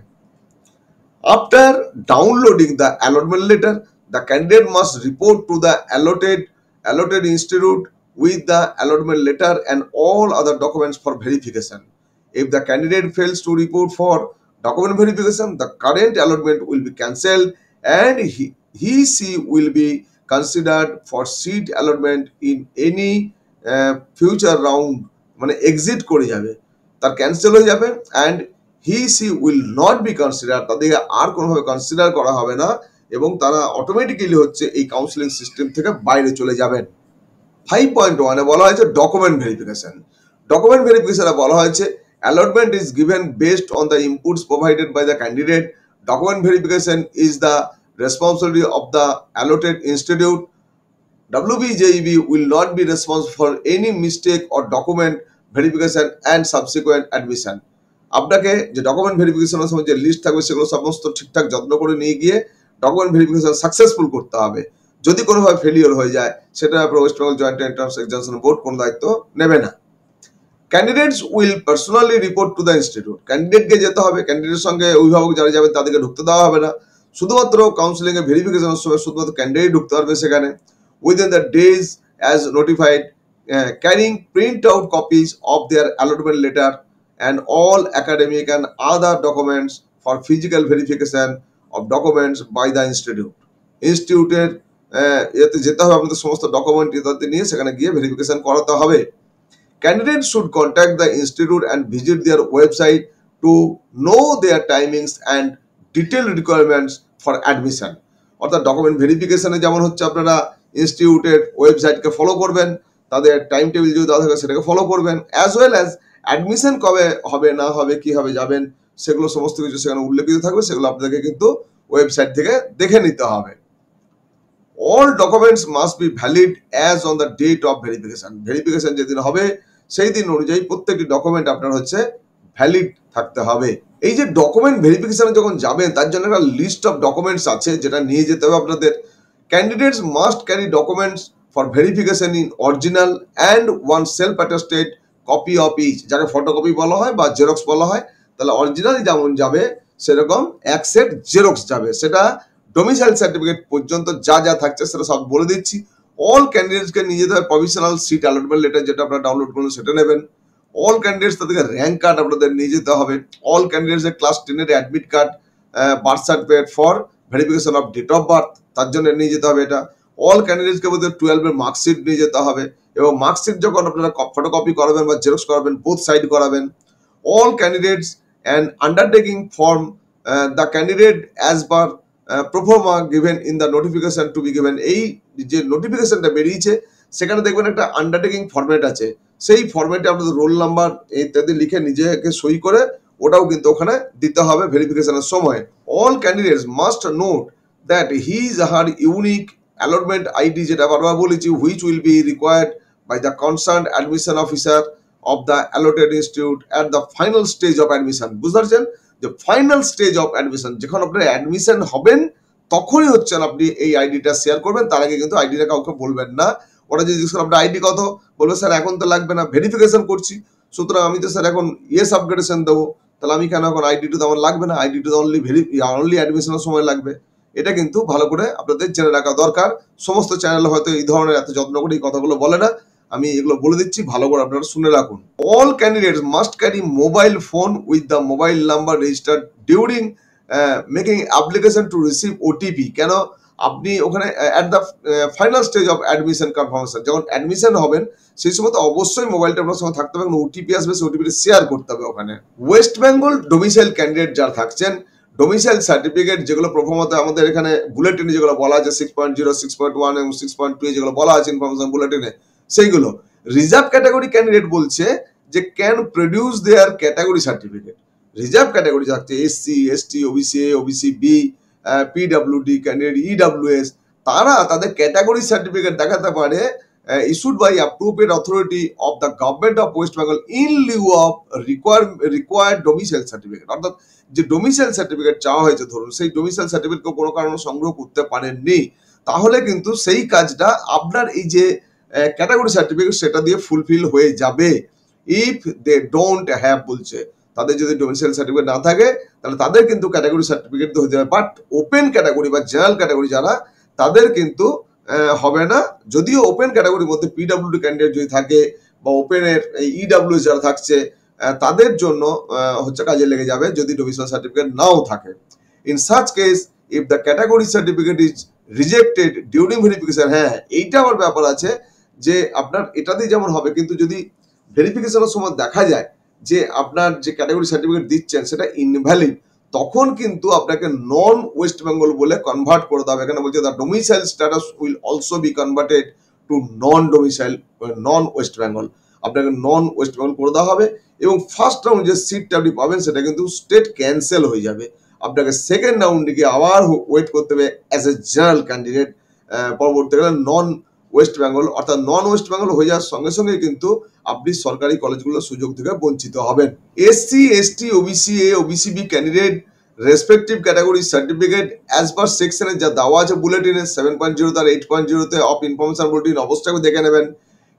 After downloading the allotment letter, the candidate must report to the allotted, allotted institute with the allotment letter and all other documents for verification. If the candidate fails to report for document verification, the current allotment will be cancelled and he, he she will be considered for seat allotment in any uh, future round exit, exit করে he she will not be consider তাদেরকে আর কোনোভাবে consider করা হবে না এবং তারা automatically হচ্ছে এই কাউন্সিলিং সিস্টেম থেকে বাইরে চলে যাবেন ফাইভ পয়েন্ট ওয়ানে বলা হয়েছে ডকুমেন্ট ভেরিফিকেশন ডকুমেন্ট ভেরিফিকেশনে বলা হয়েছে allotment is given based on the inputs provided by the candidate document verification is the responsibility of the allotted institute W BJEEB will not be response for any mistake or document verification and subsequent admission আপনাকে যে document ভেরিফিকেশনের সময় যে list থাকবে সেগুলো সমস্ত ঠিকঠাক যত্ন করে নিয়ে গিয়ে ডকুমেন্ট ভেরিফিকেশন সাকসেসফুল করতে হবে যদি কোনোভাবে ফেলিওর হয়ে যায় সেটা আপনার West Bengal joint entrance examination Board কোনো দায়িত্ব নেবে না candidates will personally report to the institute ক্যান্ডিডেটকে যেতে হবে ক্যান্ডিডেটের সঙ্গে অভিভাবক যারা যাবে তাদেরকে ঢুকতে দেওয়া হবে না শুধুমাত্র কাউন্সিলিংয়ে ভেরিফিকেশনের সময় শুধুমাত্র ক্যান্ডিডেট ঢুকতে পারবে সেখানে within the days as notified carrying print out copies of their allotment letter and all academic and other documents for physical verification of documents by the institute. ইনস্টিটিউটের এতে যেতে হবে আপনাদের সমস্ত ডকুমেন্ট ইত্যাদি নিয়ে সেখানে গিয়ে ভেরিফিকেশন করাতে হবে candidate should contact the institute and visit their website to know their timings and detail requirements for admission অর্থাৎ ডকুমেন্ট ভেরিফিকেশানে যেমন হচ্ছে আপনারা ইনস্টিটিউটের ওয়েবসাইটকে ফলো করবেন তাদের টাইম টেবিল যদি দেওয়া থাকে সেটাকে ফলো করবেন অ্যাজ ওয়েল অ্যাজ অ্যাডমিশন কবে হবে না হবে কি হবে যাবেন সেগুলো সমস্ত কিছু সেখানে উল্লেখিত থাকবে সেগুলো আপনাকে কিন্তু ওয়েবসাইট থেকে দেখে নিতে হবে all documents must be valid as on the date of verification verification যেদিন হবে সেই দিন অনুযায়ী প্রত্যেকটি ডকুমেন্ট আপনার হচ্ছে ভ্যালিড থাকতে হবে এই যে ডকুমেন্ট ভেরিফিকেশানে যখন যাবেন তার জন্য একটা লিস্ট অফ ডকুমেন্টস আছে যেটা নিয়ে যেতে হবে আপনাদের candidates must carry documents for verification in original and one self attested copy of each যাকে ফটোকপি বলা হয় বা জেরক্স বলা হয় তাহলে অরিজিনাল যেমন যাবে সেরকম এক সেট জেরক্স যাবে সেটা ডোমিসাইল সার্টিফিকেট পর্যন্ত যা যা থাকছে সেটা সব বলে দিচ্ছি অল ক্যান্ডিডেটসকে হবে প্রভিশনাল সিট অ্যালটমেন্ট লেটার যেটা আপনারা ডাউনলোড করুন সেটা নেবেন অল ক্যান্ডিডেটস তাদেরকে র্যাঙ্ক কার্ড আপনাদের নিয়ে যেতে হবে অল ক্যান্ডিডেটসের ক্লাস টেনের admit card birth certificate for verification of date of birth তার জন্য নিয়ে যেতে হবে এটা অল ক্যান্ডিডেটসকে বলতে টুয়েলভের মার্কশিট নিয়ে যেতে হবে এবং মার্কশিট যখন আপনারা ফটোকপি করাবেন বা জেরক্স করাবেন বোথ সাইড করাবেন all candidates and undertaking form the candidate as per proforma given in the notification to be given এই যে নোটিফিকেশানটা বেরিয়েছে সেখানে দেখবেন একটা আন্ডারটেকিং ফর্মেট আছে সেই ফর্মেটে আপনাদের রোল নাম্বার ইত্যাদি লিখে নিজেকে সই করে ওটাও কিন্তু ওখানে দিতে হবে ভেরিফিকেশনের সময় all candidates must note that he is her unique allotment ID যেটা বারবার বলেছি which will be required by the concerned admission officer of the allotted institute at the final stage of admission বুঝতে পারছেন যে ফাইনাল স্টেজ অফ অ্যাডমিশন যখন আপনার admission হবেন তখনই হচ্ছেন আপনি এই আইডিটা শেয়ার করবেন তার আগে কিন্তু আইডিটা কাউকে বলবেন না ওরা যদি স্যার আপনার আইডি কত বলবে স্যার এখন তো লাগবে না ভেরিফিকেশন করছি সুতরাং আমি তো স্যার এখন ইয়েস আপগ্রেডেশন দেবো তাহলে আমি কেন এখন আইডি টু তো আমার লাগবে না আইডি টু তো অনলি ভেরি অনলি অ্যাডমিশনের সময় লাগবে এটা কিন্তু ভালো করে আপনাদের জেনে রাখা দরকার সমস্ত চ্যানেল হয়তো এই ধরনের এত যত্ন করে এই কথাগুলো বলে না আমি এগুলো বলে দিচ্ছি ভালো করে আপনারা শুনে রাখুন all candidates must carry mobile phone with the mobile number registered during making application to receive OTP কেন আপনি ওখানে at the final stage of admission confirmation যখন অ্যাডমিশন হবেন সেই সময় তো অবশ্যই মোবাইলটা আপনার সঙ্গে থাকতে হবে ওটিপি আসবে সেই ওটিপি শেয়ার করতে হবে ওখানে ওয়েস্ট বেঙ্গল ডোমিসাইল ক্যান্ডিডেট যারা থাকছেন ডোমিসাইল সার্টিফিকেট যেগুলো প্রথমত আমাদের এখানে বুলেটিনে যেগুলো বলা আছে six point zero six point one এবং সিক্স পয়েন্ট টু যেগুলো বলা আছে ইনফরমেশন বুলেটিনে সেইগুলো রিজার্ভ ক্যাটাগরি ক্যান্ডিডেট বলছে যে can produce their category certificate reserve category থাকছে SC ST OBC A OBC B PWD candidate EWS তারা তাদের ক্যাটাগরি সার্টিফিকেট দেখাতে পারে issued by approved authority of the government of West Bengal in lieu of require required domicile certificate অর্থাৎ যে domicile certificate চাওয়া হয়েছে ধরুন সেই ডোমিসাইল সার্টিফিকেট কোনো কারণে সংগ্রহ করতে পারেননি তাহলে কিন্তু সেই কাজটা আপনার এই যে ক্যাটাগরি সার্টিফিকেট সেটা দিয়ে ফুলফিল হয়ে যাবে ইফ দে ডোন্ট হ্যাভ বলছে তাদের যদি ডোমিসাইল সার্টিফিকেট না থাকে তাহলে তাদের কিন্তু ক্যাটাগরি সার্টিফিকেট তো হতে যাবে বাট ওপেন ক্যাটাগরি বা জেনারেল ক্যাটাগরি যারা তাদের কিন্তু হবে না যদিও ওপেন ক্যাটাগরির মধ্যে পিডাব্লিউডি ক্যান্ডিডেট যদি থাকে বা ওপেনের ইডাব্লিউ e যারা থাকছে তাদের জন্য হচ্ছে কাজে লেগে যাবে যদি ডোমিসাইল সার্টিফিকেট নাও থাকে in such case if the category certificate is rejected during verification হ্যাঁ এইটা আমার ব্যাপার আছে যে আপনার এটাতেই যেমন হবে কিন্তু যদি ভেরিফিকেশনের সময় দেখা যায় যে আপনার যে ক্যাটাগরি সার্টিফিকেট দিচ্ছেন সেটা ইনভ্যালিড তখন কিন্তু আপনাকে নন ওয়েস্ট বেঙ্গল বলে কনভার্ট করে দেবে এখানে বলছে the domicile status will also be converted to non domicile non West Bengal আপনাকে নন ওয়েস্ট বেঙ্গল করে দেওয়া হবে এবং ফার্স্ট রাউন্ড যে সিটটা আপনি পাবেন সেটা কিন্তু স্টেট ক্যান্সেল হয়ে যাবে আপনাকে সেকেন্ড রাউন্ডে গিয়ে আবার ওয়েট করতে হবে অ্যাজ এ জেনারেল ক্যান্ডিডেট পরবর্তীকালে নন ওয়েস্ট বেঙ্গল অর্থাৎ নন ওয়েস্ট বেঙ্গল হয়ে যাওয়ার সঙ্গে সঙ্গে কিন্তু আপনি সরকারি কলেজগুলোর সুযোগ থেকে বঞ্চিত হবেন SC ST OBC A OBC B candidate respective category certificate as per সেকশনে যা দেওয়া আছে বুলেটিনে সেভেন পয়েন্ট জিরো তার এইট পয়েন্ট জিরোতে অফ ইনফরমেশন বুলেটিন অবস্থায় দেখে নেবেন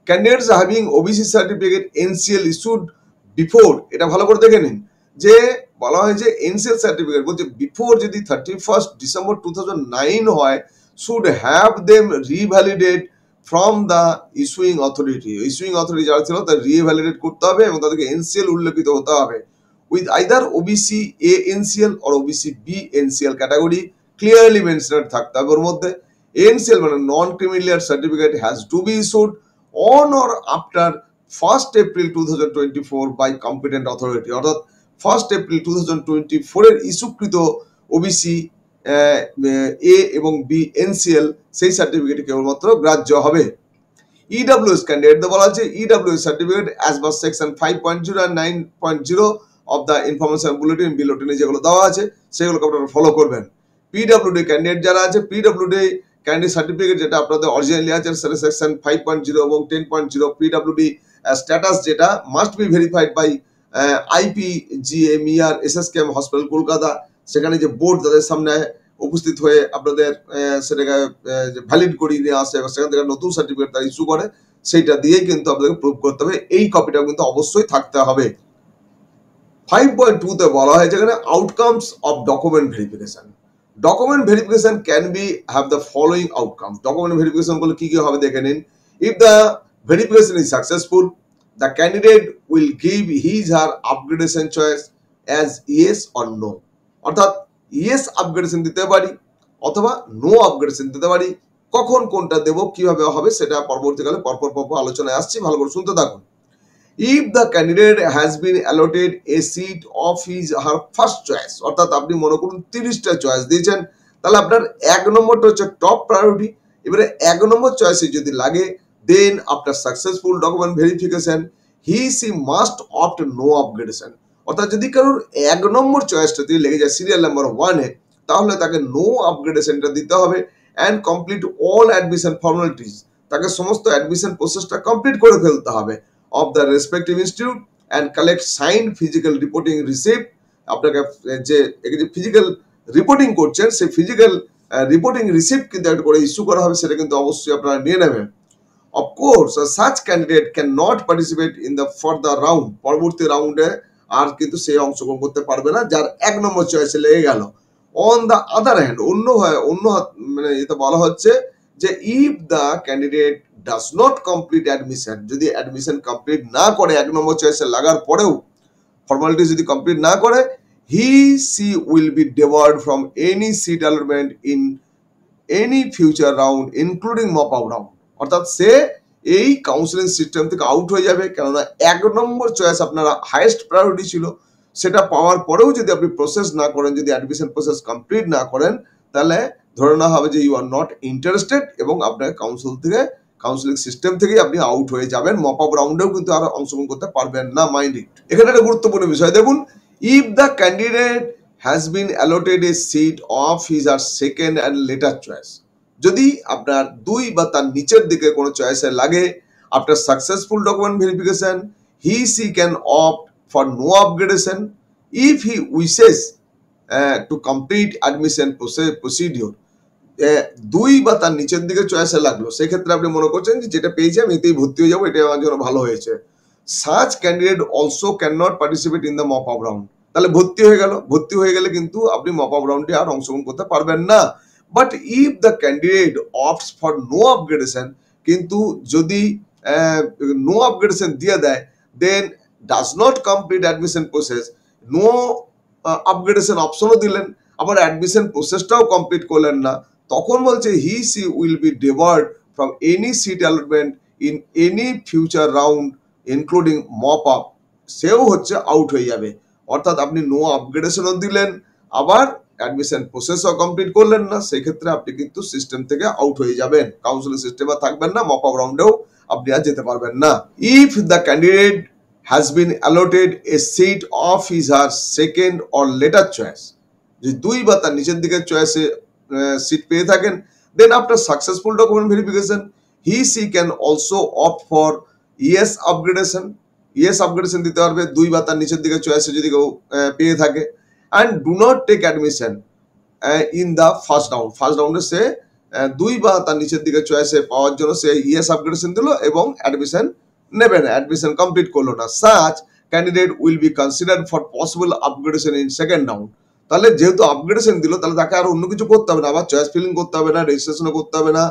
candidates having OBC certificate NCL issued before এটা ভালো করে দেখে নিন যে বলা হয় যে এনসিএল সার্টিফিকেট বলছে বিফোর যদি thirty first December two thousand nine হয় should have them revalidate from the issuing authority issuing authority যারা ছিল তাদের রিভ্যালিডেট করতে হবে এবং তাদেরকে এনসিএল উল্লেখিত হতে হবে with either OBC A NCL or OBC B NCL category clearly mentioned থাকতে হবে ওর মধ্যে এনসিএল মানে non creamy layer certificate has to be issued on or after first April two thousand twenty four by competent authority অর্থাৎ first April two thousand twenty ফোরের ইস্যুকৃত OBC A এবং B NCL সেই সার্টিফিকেট কেবলমাত্র গ্রাহ্য হবে ইডাব্লিউএস ক্যান্ডিডেটদের বলা হচ্ছে EWS certificate as per section five point zero আর nine point zero of the information bulletin বিলোটিনে যেগুলো দেওয়া আছে সেগুলোকে আপনারা ফলো করবেন পিডাব্লিউডি ক্যান্ডিডেট যারা আছে পিডাব্লিউডি ক্যান্ডিডেট সার্টিফিকেট যেটা আপনাদের অরিজিনালি আছে সেটা সেকশন ফাইভ পয়েন্ট জিরো এবং ten point zero PWD status যেটা must be verified by IPGMER S S KM hospital Kolkata সেখানে যে বোর্ড তাদের সামনে উপস্থিত হয়ে আপনাদের সেটাকে ভ্যালিড করিয়ে নিয়ে আসে এবং সেখান থেকে নতুন সার্টিফিকেট তারা ইস্যু করে সেইটা দিয়ে কিন্তু আপনাকে প্রুভ করতে হবে এই কপিটা কিন্তু অবশ্যই থাকতে হবে ফাইভ পয়েন্ট টুতে বলা হয় যেখানে outcomes of document verification document verification can be have the following outcome document verification বলে কি কি হবে দেখে নিন if the verification is successful the candidate will give his her upgradation choice as yes or no অর্থাৎ yes upgradation দিতে পারি অথবা নো আপগ্রেডেশন দিতে পারি কখন কোনটা দেব কিভাবে হবে সেটা পরবর্তীকালে পরপর পরপর আলোচনায় আসছি ভালো করে শুনতে থাকুন if the candidate has been allotted a seat of his her first choice অর্থাৎ আপনি মনে করুন তিরিশটা চয়েস দিয়েছেন তাহলে আপনার এক নম্বরটা হচ্ছে টপ প্রায়োরিটি এবারে এক নম্বর চয়েসে যদি লাগে then after successful document verification he she must opt no upgradation অর্থাৎ যদি কারোর এক নম্বর চয়েসটা যদি লেগে যায় সিরিয়াল নাম্বার ওয়ানে তাহলে তাকে নো আপগ্রেডেশনটা দিতে হবে and complete all admission formalities তাকে সমস্ত অ্যাডমিশন প্রসেসটা কমপ্লিট করে ফেলতে হবে of the respective institute and collect sign physical reporting receipt আপনাকে যে যে ফিজিক্যাল রিপোর্টিং করছেন সেই ফিজিক্যাল রিপোর্টিং রিসিপ্ট কিন্তু একটা করে ইস্যু করা হবে সেটা কিন্তু অবশ্যই আপনারা নিয়ে নেবেন of course such candidate can not participate in the for the round পরবর্তী রাউন্ডে আর কিন্তু সে অংশগ্রহণ করতে পারবে না যার এক নম্বর চয়েসে লেগে গেল অন দ্য আদার হ্যান্ড অন্য অন্য মানে এটা বলা হচ্ছে যে if the candidate does not complete admission যদি অ্যাডমিশন কমপ্লিট না করে এক নম্বর চয়েসে লাগার পরেও ফর্মালিটি যদি কমপ্লিট না করে he she will be debarred from any seat allotment in any future round including mop out round অর্থাৎ সে এই কাউন্সিলিং সিস্টেম থেকে আউট হয়ে যাবে কেননা এক নম্বর চয়েস আপনার হায়েস্ট প্রায়োরিটি ছিল সেটা পাওয়ার পরেও যদি আপনি প্রসেস না করেন যদি অ্যাডমিশন প্রসেস কমপ্লিট না করেন তাহলে ধরে নেওয়া হবে যে ইউ আর নট ইন্টারেস্টেড এবং আপনার কাউন্সিল থেকে কাউন্সিলিং সিস্টেম থেকেই আপনি আউট হয়ে যাবেন মপ আপ রাউন্ডেও কিন্তু আর অংশগ্রহণ করতে পারবেন না মাইন্ড ইট এখানে একটা গুরুত্বপূর্ণ বিষয় দেখুন if the candidate has been allotted a seat of his আর সেকেন্ড অ্যান্ড লেটার চয়েস যদি আপনার দুই বা তার নিচের দিকে কোনো চয়েসে লাগে after successful document verification he she can opt for no upgradation if he wishes to complete admission procedure দুই বা তার নিচের দিকে চয়েসে লাগলো সেক্ষেত্রে আপনি মনে করছেন যে যেটা পেয়েছি আমি এতেই ভর্তি হয়ে যাবো এটা আমার জন্য ভালো হয়েছে such candidate also can not participate in the mop up round তাহলে ভর্তি হয়ে গেল ভর্তি হয়ে গেলে কিন্তু আপনি মপ আপ রাউন্ডে আর অংশগ্রহণ করতে পারবেন না but if the candidate opts for no upgradation কিন্তু যদি নো আপগ্রেডেশন দিয়ে দেয় then does not complete admission process no upgradation অপশনও দিলেন আবার অ্যাডমিশন প্রসেসটাও কমপ্লিট করলেন না তখন বলছে he she will be debarred from any seat allotment in any future round including mop up সেও হচ্ছে আউট হয়ে যাবে অর্থাৎ আপনি নো আপগ্রেডেশনও দিলেন আবার অ্যাডমিশন প্রসেসও কমপ্লিট করলেন না সেক্ষেত্রে আপনি কিন্তু সিস্টেম থেকে আউট হয়ে যাবেন কাউন্সিলিং সিস্টেমে থাকবেন না মক আপ রাউন্ডেও আপনি আর যেতে পারবেন না if the candidate has been allotted a seat of his her second or later choice যদি দুই বা তার নিচের দিকের চয়েসে সিট পেয়ে থাকেন then after successful document verification he she can also opt for yes upgradation yes upgradation দিতে পারবে দুই বা তার নিচের দিকে চয়েসে যদি কেউ পেয়ে থাকে and do not take admission in the first round first রাউন্ডে সে uh, দুই বা তার নিচের দিকে চয়েসে পাওয়ার জন্য সে ইয়েস আপগ্রেডেশন দিল এবং অ্যাডমিশন নেবে না অ্যাডমিশন কমপ্লিট করলো না such candidate will be consider for possible upgradation in second round তাহলে যেহেতু আপগ্রেডেশন দিল তাহলে তাকে আর অন্য কিছু করতে হবে না আবার চয়েস ফিলিং করতে হবে না রেজিস্ট্রেশনও করতে হবে না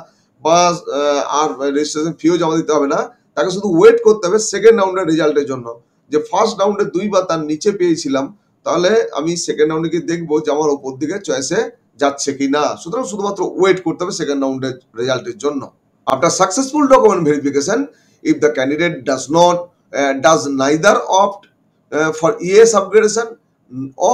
বা uh, আর রেজিস্ট্রেশন ফিও জমা দিতে হবে না তাকে শুধু ওয়েট করতে হবে সেকেন্ড রাউন্ডের রেজাল্টের জন্য যে ফার্স্ট রাউন্ডে দুই বা তার নিচে পেয়েছিলাম তাহলে আমি সেকেন্ড রাউন্ডে গিয়ে দেখবো যে আমার ওপর দিকে চয়েসে যাচ্ছে কি না সুতরাং শুধুমাত্র ওয়েট করতে হবে সেকেন্ড রাউন্ডের রেজাল্টের জন্য after successful document verification if the candidate does not does neither opt for yes upgradation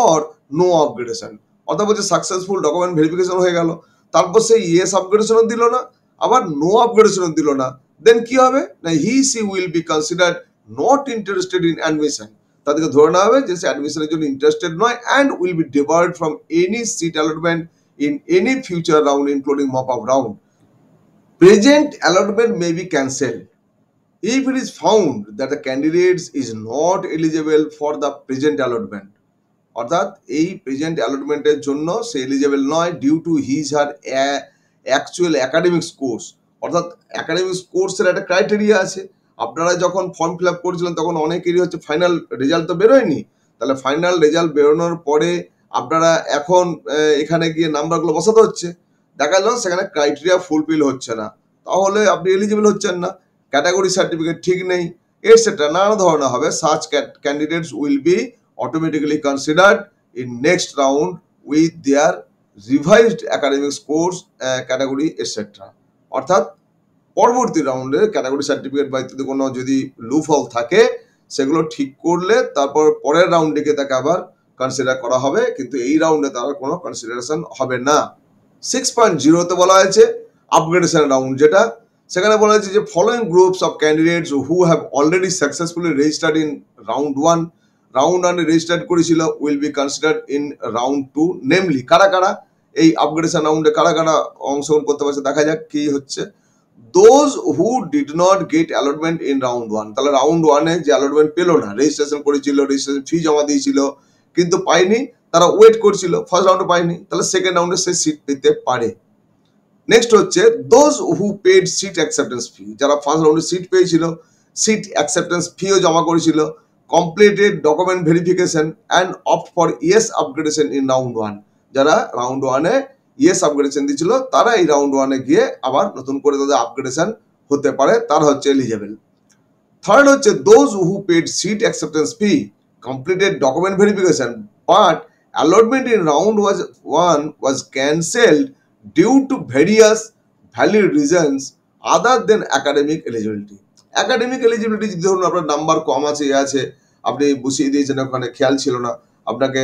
or no upgradation অর্থাৎ বলছে সাকসেসফুল ডকুমেন্ট ভেরিফিকেশন হয়ে গেল তারপর সে ইএস আপগ্রেডেশনও দিল না আবার নো আপগ্রেডেশনও দিল না দেন কি হবে না he she will be considered not interested in admission তাদেরকে ধরে নেওয়া হবে যে সে অ্যাডমিশনের জন্য ইন্টারেস্টেড নয় and will be debarred from any seat allotment in any future round including mop up round present allotment may be cancel if it is found that the candidates is not eligible for the present allotment অর্থাৎ এই present অ্যালটমেন্টের জন্য সে এলিজেবল নয় due to his her actual academic course অর্থাৎ academic কোর্সের একটা ক্রাইটেরিয়া আছে আপনারা যখন ফর্ম ফিল আপ করেছিলেন তখন অনেকেরই হচ্ছে ফাইনাল রেজাল্ট তো বেরোয়নি তাহলে ফাইনাল রেজাল্ট বেরোনোর পরে আপনারা এখন এখানে গিয়ে নাম্বারগুলো বসাতে হচ্ছে দেখা গেল সেখানে ক্রাইটেরিয়া ফুলফিল হচ্ছে না তাহলে আপনি এলিজিবল হচ্ছেন না ক্যাটাগরি সার্টিফিকেট ঠিক নেই এটসেট্রা নানা ধরনের হবে সার্চ candidates will be automatically considered in next round with their revised academic scores category etcetera অর্থাৎ পরবর্তী রাউন্ডে ক্যাটাগরি সার্টিফিকেট বা ইত্যাদি কোনো যদি লুফল থাকে সেগুলো ঠিক করলে তারপর পরের রাউন্ডে গিয়ে তাকে আবার কনসিডার করা হবে কিন্তু এই রাউন্ডে তার কোনো কনসিডারেশন হবে না সিক্স পয়েন্ট জিরোতে বলা হয়েছে আপগ্রেডেশন রাউন্ড যেটা সেখানে বলা হয়েছে যে following groups of candidates who have already successfully registered in round one round ওয়ানে রেজিস্টার্ড করেছিল will be considered in round two namely কারা কারা এই আপগ্রেডেশন রাউন্ডে কারা কারা অংশগ্রহণ করতে পারছে দেখা যাক কি হচ্ছে those who did not get allotment in round one তাহলে রাউন্ড ওয়ানে যে অ্যালটমেন্ট পেলো না রেজিস্ট্রেশন করেছিল রেজিস্ট্রেশন ফি জমা দিয়েছিল কিন্তু পায়নি তারা ওয়েট করছিল ফার্স্ট রাউন্ডে পায়নি তাহলে সেকেন্ড রাউন্ডে সে সিট পেতে পারে নেক্সট হচ্ছে those who paid seat acceptance fee যারা ফার্স্ট রাউন্ডে সিট পেয়েছিল সিট অ্যাকসেপ্টেন্স ফিও জমা করেছিল completed document verification and opt for yes upgradation in round one যারা রাউন্ড ওয়ানে ইয়েস আপগ্রেডেশন দিয়েছিল তারা এই রাউন্ড ওয়ানে গিয়ে আবার নতুন করে তাদের আপগ্রেডেশন হতে পারে তারা হচ্ছে এলিজেবল থার্ড হচ্ছে those who paid seat acceptance fee completed document verification but allotment in round was one was cancelled due to various valid reasons other than academic eligibility academic eligibility যদি ধরুন আপনার number কম আছে ইয়ে আছে আপনি বসিয়ে দিয়েছেন ওখানে খেয়াল ছিল না আপনাকে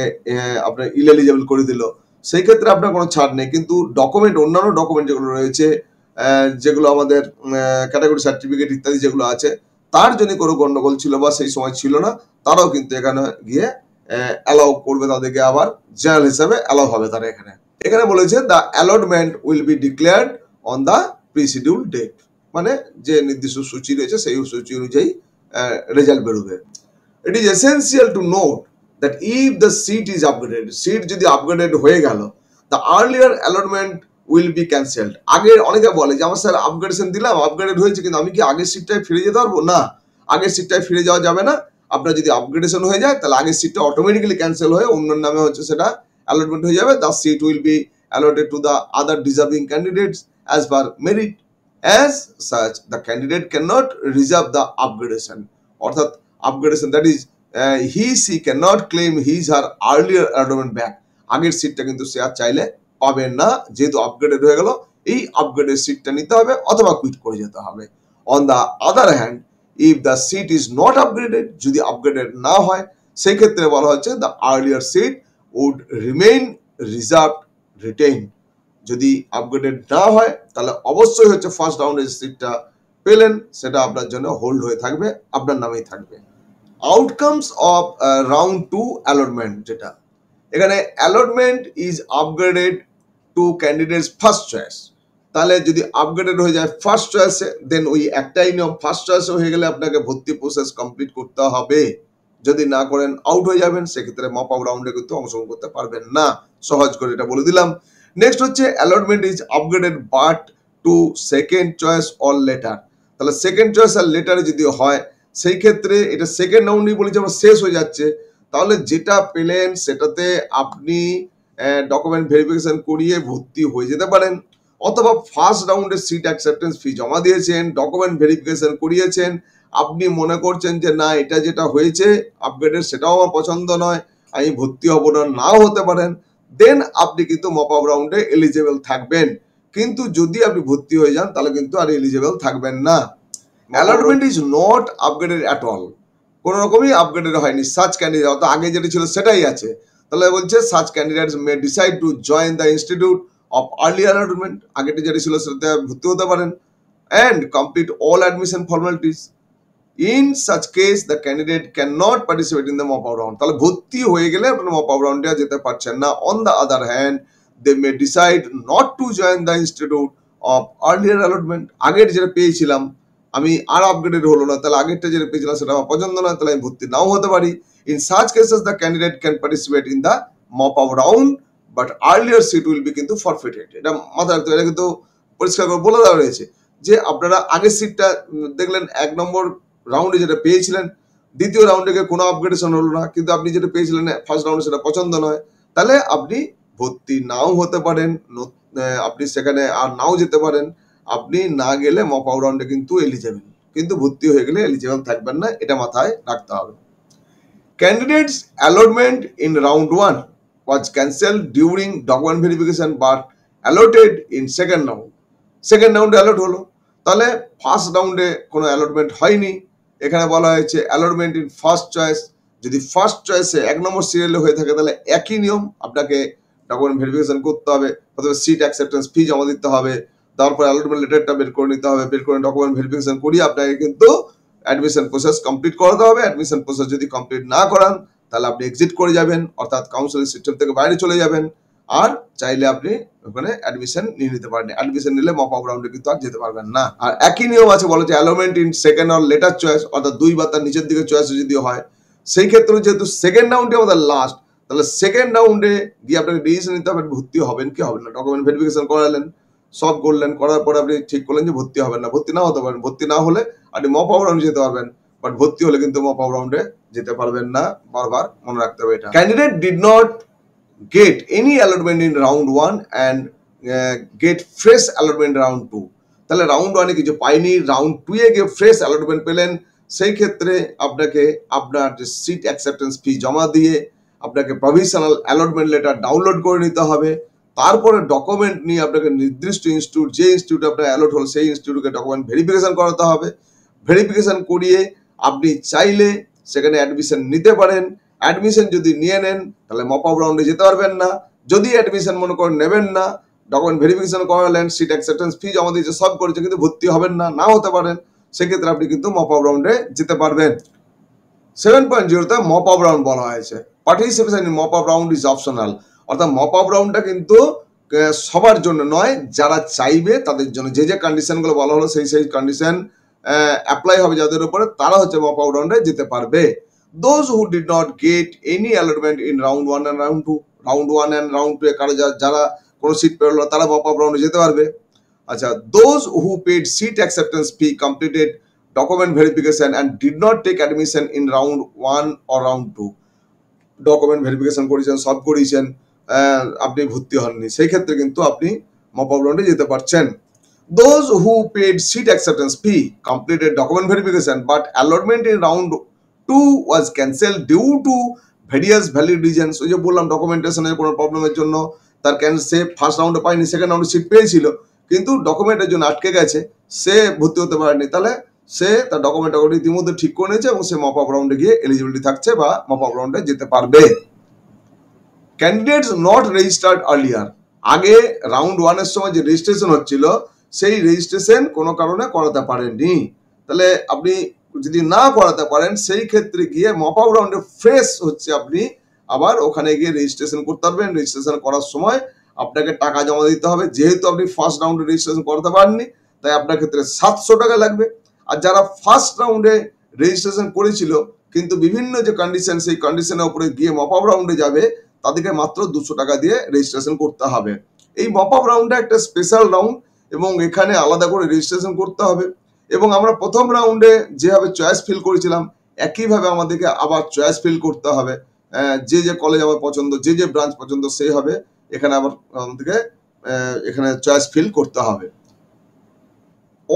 আপনার ইল এলিজেবল করে দিল সেই ক্ষেত্রে আপনার কোনো ছাড় নেই কিন্তু ডকুমেন্ট অন্যান্য ডকুমেন্ট যেগুলো রয়েছে যেগুলো আমাদের ক্যাটাগরি সার্টিফিকেট ইত্যাদি যেগুলো আছে তার জন্য কোনো গণ্ডগোল ছিল বা সেই সময় ছিল না তারাও কিন্তু এখানে গিয়ে অ্যালাউ করবে তাদেরকে আবার জেনারেল হিসাবে অ্যালাউ হবে তারা এখানে এখানে বলেছে the allotment will be declared on the preschedule date মানে যে নির্দিষ্ট সূচি রয়েছে সেই সূচি অনুযায়ী রেজাল্ট বেরোবে it is essential to note that if the seat is upgraded seat যদি upgraded হয়ে গেল the earlier allotment will be cancelled আগে অনেকে বলে যে আমার স্যার আপগ্রেডেশন দিলাম আপগ্রেডেড হয়েছে কিন্তু আমি কি আগের সিটটায় ফিরে যেতে পারবো না আগের সিটটায় ফিরে যাওয়া যাবে না আপনার যদি আপগ্রেডেশন হয়ে যায় তাহলে আগের সিটটা অটোমেটিক্যালি ক্যান্সেল হয়ে অন্য নামে হচ্ছে সেটা অ্যালটমেন্ট হয়ে যাবে the seat will be allotted to the other deserving candidates as per merit as such the candidate can not reserve the upgradation অর্থাৎ upgradation that is he she can not claim his her earlier allotment back আগের সিটটা কিন্তু সে আর চাইলে পাবেন না যেহেতু upgraded হয়ে গেল এই আপগ্রেডের সিটটা নিতে হবে অথবা কুইট করে যেতে হবে on the other hand if the seat is not upgraded যদি আপগ্রেডেড না হয় সেই ক্ষেত্রে বলা হচ্ছে the earlier seat would remain reserve retain যদি আপগ্রেডেড না হয় তাহলে অবশ্যই হচ্ছে ফার্স্ট রাউন্ডের সিটটা পেলেন সেটা আপনার জন্য হোল্ড হয়ে থাকবে আপনার নামেই থাকবে outcomes of round two allotment যেটা এখানে allotment is upgraded to candidates first choice তাহলে যদি আপগ্রেডেড হয়ে যায় ফার্স্ট চয়েসে দেন ওই একটাই নিয়ম ফার্স্ট চয়েসে হয়ে গেলে আপনাকে ভর্তি প্রসেস কমপ্লিট করতে হবে যদি না করেন আউট হয়ে যাবেন সেক্ষেত্রে মপ আপ রাউন্ডে কিন্তু অংশগ্রহণ করতে পারবেন না সহজ করে এটা বলে দিলাম নেক্সট হচ্ছে allotment is upgraded but to second choice or later তাহলে সেকেন্ড চয়েস আর লেটারে যদি হয় সেই ক্ষেত্রে এটা সেকেন্ড রাউন্ডই বলেছে আমার শেষ হয়ে যাচ্ছে তাহলে যেটা পেলেন সেটাতে আপনি ডকুমেন্ট ভেরিফিকেশন করিয়ে ভর্তি হয়ে যেতে পারেন অথবা ফার্স্ট রাউন্ডে সিট অ্যাকসেপ্টেন্স ফি জমা দিয়েছেন ডকুমেন্ট ভেরিফিকেশন করিয়েছেন আপনি মনে করছেন যে না এটা যেটা হয়েছে আপগ্রেডের সেটাও আমার পছন্দ নয় আমি ভর্তি হব না নাও হতে পারেন দেন আপনি কিন্তু মপ আপ রাউন্ডে এলিজেবল থাকবেন কিন্তু যদি আপনি ভর্তি হয়ে যান তাহলে কিন্তু আর এলিজেবল থাকবেন না allotment is not upgraded at all কোনো রকমই আপগ্রেডেড হয়নি সার্চ ক্যান্ডিডেট অত আগে যেটা ছিল সেটাই আছে তাহলে বলছে সার্চ candidates may decide to join the institute of early allotment আগেটা যেটা ছিল সেটাতে ভর্তি হতে পারেন and complete all admission formalities in such case the candidate can not participate in the mop up round তাহলে ভর্তি হয়ে গেলে আপনার মপ আপ রাউন্ডে যেতে পারছেন না on the other hand they may decide not to join the institute of earlier allotment আগের যেটা পেয়েছিলাম আমি আর আপগ্রেডেড হলো না তাহলে আগেরটা যেটা পেয়েছিলাম সেটা আমার পছন্দ না তাহলে আমি ভর্তি নাও হতে পারি ইন সার্চ cases the candidate can participate in the mop up round but earlier seat will be কিন্তু ফরফিটেড এটা মাথায় রাখতে হবে এটা কিন্তু পরিষ্কার করে বলে দেওয়া রয়েছে যে আপনারা আগের সিটটা দেখলেন এক নম্বর রাউন্ডে যেটা পেয়েছিলেন দ্বিতীয় রাউন্ডে কোনো আপগ্রেডেশন হলো না কিন্তু আপনি যেটা পেয়েছিলেন ফার্স্ট রাউন্ডে সেটা পছন্দ নয় তাহলে আপনি ভর্তি নাও হতে পারেন আপনি সেখানে আর নাও যেতে পারেন আপনি না গেলে মক আউট রাউন্ডে কিন্তু এলিজেবল কিন্তু ভর্তি হয়ে গেলে এলিজেবল থাকবেন না এটা মাথায় রাখতে হবে candidates allotment in round one was cancel during document verification but allotted in second round second রাউন্ডে অ্যালোট হলো তাহলে ফার্স্ট রাউন্ডে কোনো অ্যালটমেন্ট হয়নি এখানে বলা হয়েছে অ্যালটমেন্ট ইন ফার্স্ট চয়েস যদি ফার্স্ট চয়েসে এক নম্বর সিরিয়ালে হয়ে থাকে তাহলে একই নিয়ম আপনাকে ডকুমেন্ট ভেরিফিকেশন করতে হবে প্রথমে সিট অ্যাকসেপ্টেন্স ফি জমা দিতে হবে তারপরে অ্যালটমেন্ট লেটারটা বের করে নিতে হবে বের করে ডকুমেন্ট ভেরিফিকেশন করি আপনাকে কিন্তু অ্যাডমিশন প্রসেস কমপ্লিট করাতে হবে অ্যাডমিশন প্রসেস যদি কমপ্লিট না করান তাহলে আপনি এক্সিট করে যাবেন অর্থাৎ কাউন্সিলিং সিস্টেম থেকে বাইরে চলে যাবেন আর চাইলে আপনি ওখানে অ্যাডমিশন নিয়ে নিতে পারেন অ্যাডমিশন নিলে মপ আপ রাউন্ডে কিন্তু আর যেতে পারবেন না আর একই নিয়ম আছে বলে যে allotment in second or later choice অর্থাৎ দুই বা তার নিচের দিকে চয়েস যদি হয় সেই ক্ষেত্রে যেহেতু সেকেন্ড রাউন্ডে আমাদের লাস্ট তাহলে সেকেন্ড রাউন্ডে গিয়ে আপনাকে ডিসিশন নিতে হবে ভর্তি হবেন কি হবেন না ডকুমেন্ট ভেরিফিকেশন করালেন সব করলেন করার পরে আপনি ঠিক করলেন যে ভর্তি হবেন না ভর্তি না হতে পারেন ভর্তি না হলে আপনি মপ আপ রাউন্ডে যেতে পারবেন বাট ভর্তি হলে কিন্তু মপ আপ রাউন্ডে যেতে পারবেন না বারবার মনে রাখতে হবে এটা candidate did not get any allotment in round one and get fresh allotment round two তাহলে রাউন্ড ওয়ানে কিছু পাইনি রাউন্ড টুয়ে গিয়ে ফ্রেশ অ্যালটমেন্ট পেলেন সেই ক্ষেত্রে আপনাকে আপনার যে সিট অ্যাকসেপ্টেন্স ফি জমা দিয়ে আপনাকে প্রভিশনাল অ্যালটমেন্ট লেটার ডাউনলোড করে নিতে হবে তারপরে ডকুমেন্ট নিয়ে আপনাকে নির্দিষ্ট ইনস্টিটিউট যে ইনস্টিটিউটে আপনার অ্যালোট হল সেই ইনস্টিটিউটকে ডকুমেন্ট ভেরিফিকেশান করাতে হবে ভেরিফিকেশান করিয়ে আপনি চাইলে সেখানে অ্যাডমিশন নিতে পারেন অ্যাডমিশন যদি নিয়ে নেন তাহলে মপ রাউন্ডে যেতে পারবেন না যদি অ্যাডমিশন মনে করেন নেবেন না ডকুমেন্ট ভেরিফিকেশান করালেন সিট অ্যাকসেপ্টেন্স ফি জমা দিয়েছে সব করেছে কিন্তু ভর্তি হবেন না না হতে পারেন সেক্ষেত্রে আপনি কিন্তু মপ রাউন্ডে যেতে পারবেন সেভেন পয়েন্ট জিরোতে মপ রাউন্ড বলা হয়েছে participation in mop round is optional অর্থাৎ মপ আপ রাউন্ডটা কিন্তু সবার জন্য নয় যারা চাইবে তাদের জন্য যে যে কন্ডিশনগুলো বলা হলো সেই সেই কন্ডিশন অ্যাপ্লাই হবে যাদের উপরে তারা হচ্ছে মপ আপ রাউন্ডে যেতে পারবে those who did not get any allotment in round one and round two round one and round two এ কারো যারা কোনো সিট পেলো তারা মপ আপ রাউন্ডে যেতে পারবে আচ্ছা those who paid seat acceptance fee completed document verification and did not take admission in round one or round two document verification করেছেন সব করেছেন আপনি ভর্তি হননি সেই ক্ষেত্রে কিন্তু আপনি মপাবলন্ডে যেতে পারছেন those who paid seat acceptance fee completed document verification but allotment in round two was cancel due to various valid reasons ওই যে বললাম ডকুমেন্টেশনের কোনো প্রবলেমের জন্য তার ক্যান সে ফার্স্ট রাউন্ডে পায়নি সেকেন্ড রাউন্ডে সিট পেয়েছিল কিন্তু ডকুমেন্টের জন্য আটকে গেছে সে ভর্তি হতে পারেনি তাহলে সে তার ডকুমেন্ট ইতিমধ্যে ঠিক করে নিয়েছে এবং সে মপ আপ রাউন্ডে গিয়ে এলিজিবিলিটি থাকছে বা মপ আপ রাউন্ডে যেতে পারবে ক্যান্ডিডেটস নট রেজিস্টার্ড আর্লিয়ার আগে রাউন্ড ওয়ানের সময় যে রেজিস্ট্রেশন হচ্ছিল সেই রেজিস্ট্রেশন কোনো কারণে করাতে পারেননি তাহলে আপনি যদি না করাতে পারেন সেই ক্ষেত্রে গিয়ে মপাউ রাউন্ডে ফ্রেশ হচ্ছে আপনি আবার ওখানে গিয়ে রেজিস্ট্রেশন করতে পারবেন রেজিস্ট্রেশন করার সময় আপনাকে টাকা জমা দিতে হবে যেহেতু আপনি ফার্স্ট রাউন্ডে রেজিস্ট্রেশন করাতে পারেননি তাই আপনার ক্ষেত্রে সাতশো টাকা লাগবে আর যারা ফার্স্ট রাউন্ডে রেজিস্ট্রেশন করেছিল কিন্তু বিভিন্ন যে কন্ডিশন সেই কন্ডিশনের উপরে গিয়ে মপাউ রাউন্ডে যাবে তাদেরকে মাত্র দুশো টাকা দিয়ে রেজিস্ট্রেশন করতে হবে এই মপ আপ রাউন্ডটা একটা স্পেশাল রাউন্ড এবং এখানে আলাদা করে রেজিস্ট্রেশন করতে হবে এবং আমরা প্রথম রাউন্ডে যেভাবে চয়েস ফিল করেছিলাম একইভাবে আমাদেরকে আবার চয়েস ফিল করতে হবে যে যে কলেজ আমার পছন্দ যে যে ব্রাঞ্চ পছন্দ সেই হবে এখানে আবার আমাদেরকে এখানে চয়েস ফিল করতে হবে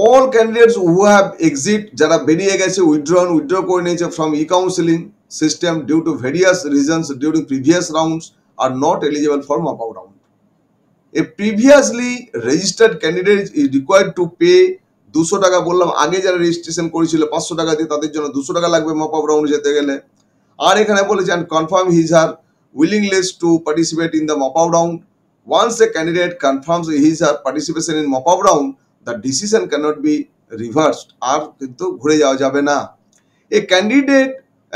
all candidates who have exit যারা বেরিয়ে গেছে উইথড্রন উইথড্র করে নিয়েছে from the counselling system due to various reasons during previous rounds are not eligible for mop-up round. A previously registered candidate is required to pay দুশো টাকা বললাম আগে যারা রেজিস্ট্রেশন করেছিল পাঁচশো টাকা দিয়ে তাদের জন্য দুশো টাকা লাগবে মপ আপ রাউন্ড যেতে গেলে আর এখানে বলেছে and confirm his or willingness to participate in the mop up round once a candidate confirms his or participation in mop up round the decision cannot be reversed আর কিন্তু ঘুরে যাওয়া যাবে না a candidate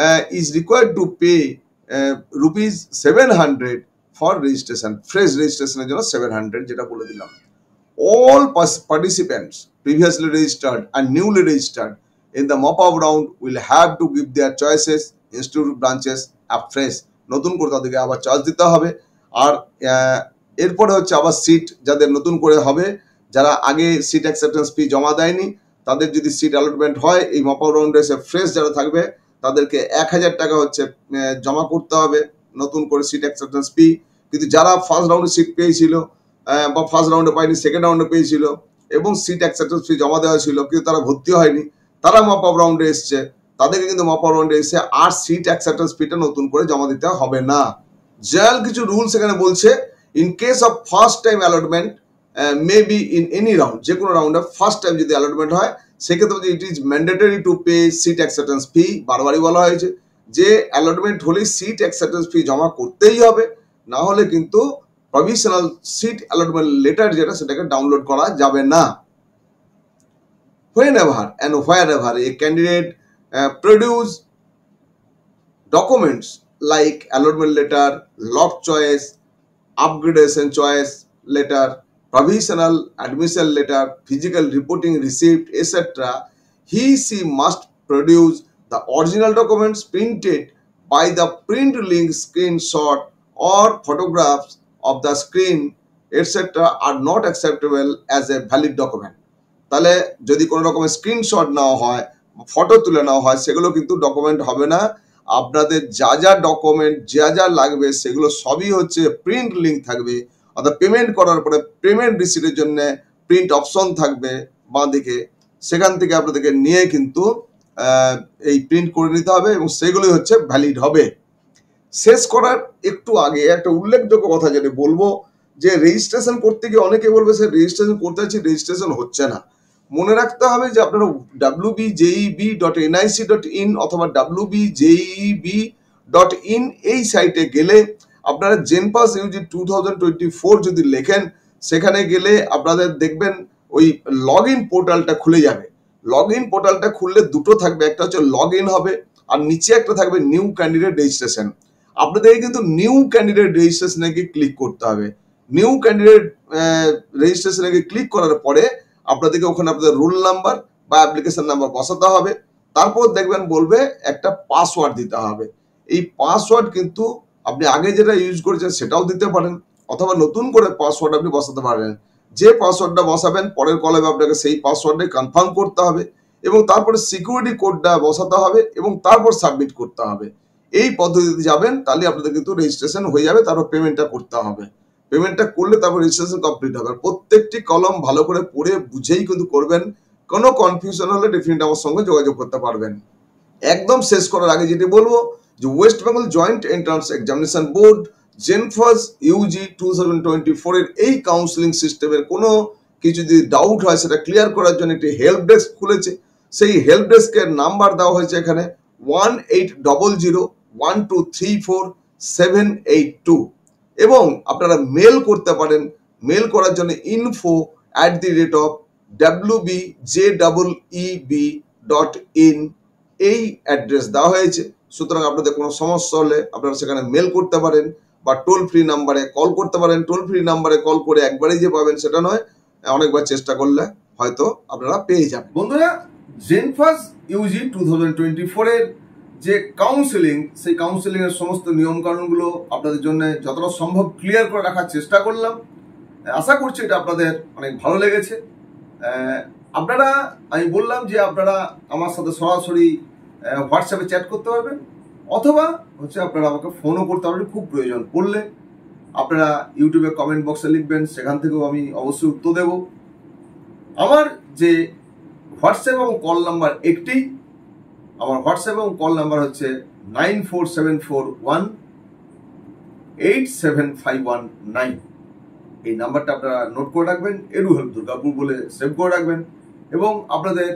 Uh, is required to pay uh, rupees seven hundred for registration fresh রেজিস্ট্রেশনের জন্য seven hundred যেটা বলে দিলাম all participants previously registered and newly registered in the mop up round will have to give their choices institute branches afresh নতুন করে তাদেরকে আবার charge দিতে হবে আর uh, এরপরে হচ্ছে আবার সিট যাদের নতুন করে হবে যারা আগে সিট অ্যাকসেপ্টেন্স ফি জমা দেয়নি তাদের যদি সিট অ্যালটমেন্ট হয় এই মপ আপ রাউন্ডে এসে ফ্রেশ যারা থাকবে তাদেরকে এক হাজার টাকা হচ্ছে জমা করতে হবে নতুন করে সিট অ্যাকসেপ্টেন্স ফি কিন্তু যারা ফার্স্ট রাউন্ডে সিট পেয়েছিল বা ফার্স্ট রাউন্ডে পায়নি সেকেন্ড রাউন্ডে পেয়েছিল এবং সিট অ্যাকসেপ্টেন্স ফি জমা দেওয়া ছিল কিন্তু তারা ভর্তি হয়নি তারা মপ আপ রাউন্ডে এসছে তাদেরকে কিন্তু মপ আপ রাউন্ডে এসে আর সিট অ্যাকসেপ্টেন্স ফিটা নতুন করে জমা দিতে হবে না জয়াল কিছু রুলস এখানে বলছে in case of first time allotment may be in any round যে কোনো রাউন্ডে ফার্স্ট টাইম যদি অ্যালটমেন্ট হয় সেক্ষেত্রে it is mandatory to pay seat acceptance fee বারবারই বলা হয়েছে যে অ্যালটমেন্ট হলেই সিট অ্যাকসেপ্টেন্স ফি জমা করতেই হবে না হলে কিন্তু প্রভিশনাল সিট অ্যালটমেন্ট লেটার যেটা সেটাকে ডাউনলোড করা যাবে না whenever and wherever a candidate produce documents like allotment letter lock choice upgradation choice letter provisional admission letter, physical reporting received, etc., he she must produce the original documents printed by the print link screenshot or photographs of the screen etc. are not acceptable as a valid document. তাহলে যদি কোনো রকমের screenshot নেওয়া হয় photo তুলে নেওয়া হয় সেগুলো কিন্তু ডকুমেন্ট হবে না আপনাদের যা যা ডকুমেন্ট যা যা লাগবে সেগুলো সবই হচ্ছে প্রিন্ট লিঙ্ক থাকবে অর্থাৎ পেমেন্ট করার পরে পেমেন্ট রিসিটের জন্য প্রিন্ট অপশন থাকবে বাঁদিকে দিকে সেখান থেকে আপনাদেরকে নিয়ে কিন্তু এই প্রিন্ট করে নিতে হবে এবং সেগুলোই হচ্ছে ভ্যালিড হবে শেষ করার একটু আগে একটা উল্লেখযোগ্য কথা যেটা বলবো যে রেজিস্ট্রেশন করতে গিয়ে অনেকে বলবে সে রেজিস্ট্রেশন করতে চাইছি রেজিস্ট্রেশন হচ্ছে না মনে রাখতে হবে যে আপনারা W B B dot NIC dot in অথবা W B B dot in এই সাইটে গেলে আপনারা JENPAS UG two thousand twenty four যদি লেখেন সেখানে গেলে আপনাদের দেখবেন ওই লগ ইন পোর্টালটা খুলে যাবে লগ ইন পোর্টালটা খুললে দুটো থাকবে একটা হচ্ছে লগ ইন হবে আর নিচে একটা থাকবে নিউ ক্যান্ডিডেট রেজিস্ট্রেশন আপনাদেরকে কিন্তু নিউ ক্যান্ডিডেট রেজিস্ট্রেশনে গিয়ে ক্লিক করতে হবে নিউ ক্যান্ডিডেট রেজিস্ট্রেশনে গিয়ে ক্লিক করার পরে আপনাদেরকে ওখানে আপনাদের রোল নাম্বার বা অ্যাপ্লিকেশন নাম্বার বসাতে হবে তারপর দেখবেন বলবে একটা পাসওয়ার্ড দিতে হবে এই পাসওয়ার্ড কিন্তু আপনি আগে যেটা ইউজ করেছেন সেটাও দিতে পারেন অথবা নতুন করে পাসওয়ার্ড আপনি বসাতে পারেন যে পাসওয়ার্ডটা বসাবেন পরের কলমে আপনাকে সেই পাসওয়ার্ডে কনফার্ম করতে হবে এবং তারপরে সিকিউরিটি কোডটা বসাতে হবে এবং তারপর সাবমিট করতে হবে এই পদ্ধতিতে যাবেন তাহলে আপনাদের কিন্তু রেজিস্ট্রেশন হয়ে যাবে তারপর পেমেন্টটা করতে হবে পেমেন্টটা করলে তারপর রেজিস্ট্রেশন কমপ্লিট হবে প্রত্যেকটি কলম ভালো করে পড়ে বুঝেই কিন্তু করবেন কোনো কনফিউশন হলে ডেফিনেট আমার সঙ্গে যোগাযোগ করতে পারবেন একদম শেষ করার আগে যেটি বলবো যে West Bengal joint entrance examination Board JENPAS UG two thousand twenty ফোরের এই কাউন্সিলিং সিস্টেমের কোনো কিছু যদি ডাউট হয় সেটা ক্লিয়ার করার জন্য একটি হেল্প ডেস্ক খুলেছে সেই হেল্প ডেস্কের নাম্বার দেওয়া হয়েছে এখানে one eight double zero one two three four seven eight two এবং আপনারা মেল করতে পারেন মেল করার জন্য info at the rate of W B J double E B dot in এই অ্যাড্রেস দেওয়া হয়েছে সুতরাং আপনাদের কোনো সমস্যা হলে আপনারা সেখানে মেল করতে পারেন বা টোল ফ্রি নাম্বারে কল করতে পারেন টোল ফ্রি নাম্বারে কল করে একবারেই যে পাবেন সেটা নয় অনেকবার চেষ্টা করলে হয়তো আপনারা পেয়ে যাবেন বন্ধুরা JENPAS UG two thousand twenty ফোরের যে কাউন্সেলিং সেই কাউন্সেলিং এর সমস্ত নিয়মকানুনগুলো আপনাদের জন্য যতটা সম্ভব ক্লিয়ার করে রাখার চেষ্টা করলাম আশা করছি এটা আপনাদের অনেক ভালো লেগেছে আপনারা আমি বললাম যে আপনারা আমার সাথে সরাসরি হোয়াটসঅ্যাপে চ্যাট করতে পারবেন অথবা হচ্ছে আপনারা আমাকে ফোনও করতে পারবেন খুব প্রয়োজন পড়লে আপনারা ইউটিউবে কমেন্ট বক্সে লিখবেন সেখান থেকেও আমি অবশ্যই উত্তর দেব আমার যে হোয়াটসঅ্যাপ এবং কল নাম্বার একটি আমার হোয়াটসঅ্যাপ এবং কল নাম্বার হচ্ছে nine four seven four one eight seven five one nine এই নাম্বারটা আপনারা নোট করে রাখবেন এরু হেল্প দুর্গাপুর বলে সেভ করে রাখবেন এবং আপনাদের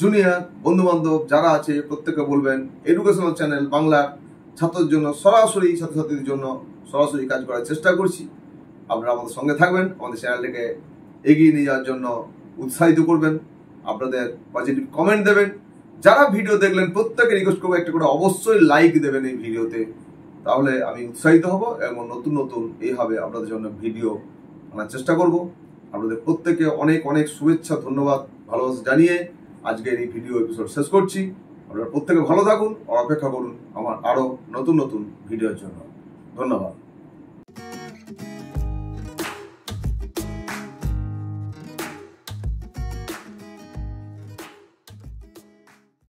জুনিয়র বন্ধুবান্ধব যারা আছে প্রত্যেকে বলবেন এডুকেশনাল চ্যানেল বাংলার ছাত্রদের জন্য সরাসরি ছাত্রছাত্রীদের জন্য সরাসরি কাজ করার চেষ্টা করছি আপনারা আমাদের সঙ্গে থাকবেন আমাদের চ্যানেলটাকে এগিয়ে নিয়ে যাওয়ার জন্য উৎসাহিত করবেন আপনাদের পজিটিভ কমেন্ট দেবেন যারা ভিডিও দেখলেন প্রত্যেকে রিকোয়েস্ট করবো একটা করে অবশ্যই লাইক দেবেন এই ভিডিওতে তাহলে আমি উৎসাহিত হব এবং নতুন নতুন এইভাবে আপনাদের জন্য ভিডিও আনার চেষ্টা করব আপনাদের প্রত্যেকে অনেক অনেক শুভেচ্ছা ধন্যবাদ ভালোবাসা জানিয়ে আজকের এই ভিডিও এপিসোড শেষ করছি আপনারা প্রত্যেকে ভালো থাকুন অপেক্ষা করুন আমার আরও নতুন নতুন ভিডিওর জন্য ধন্যবাদ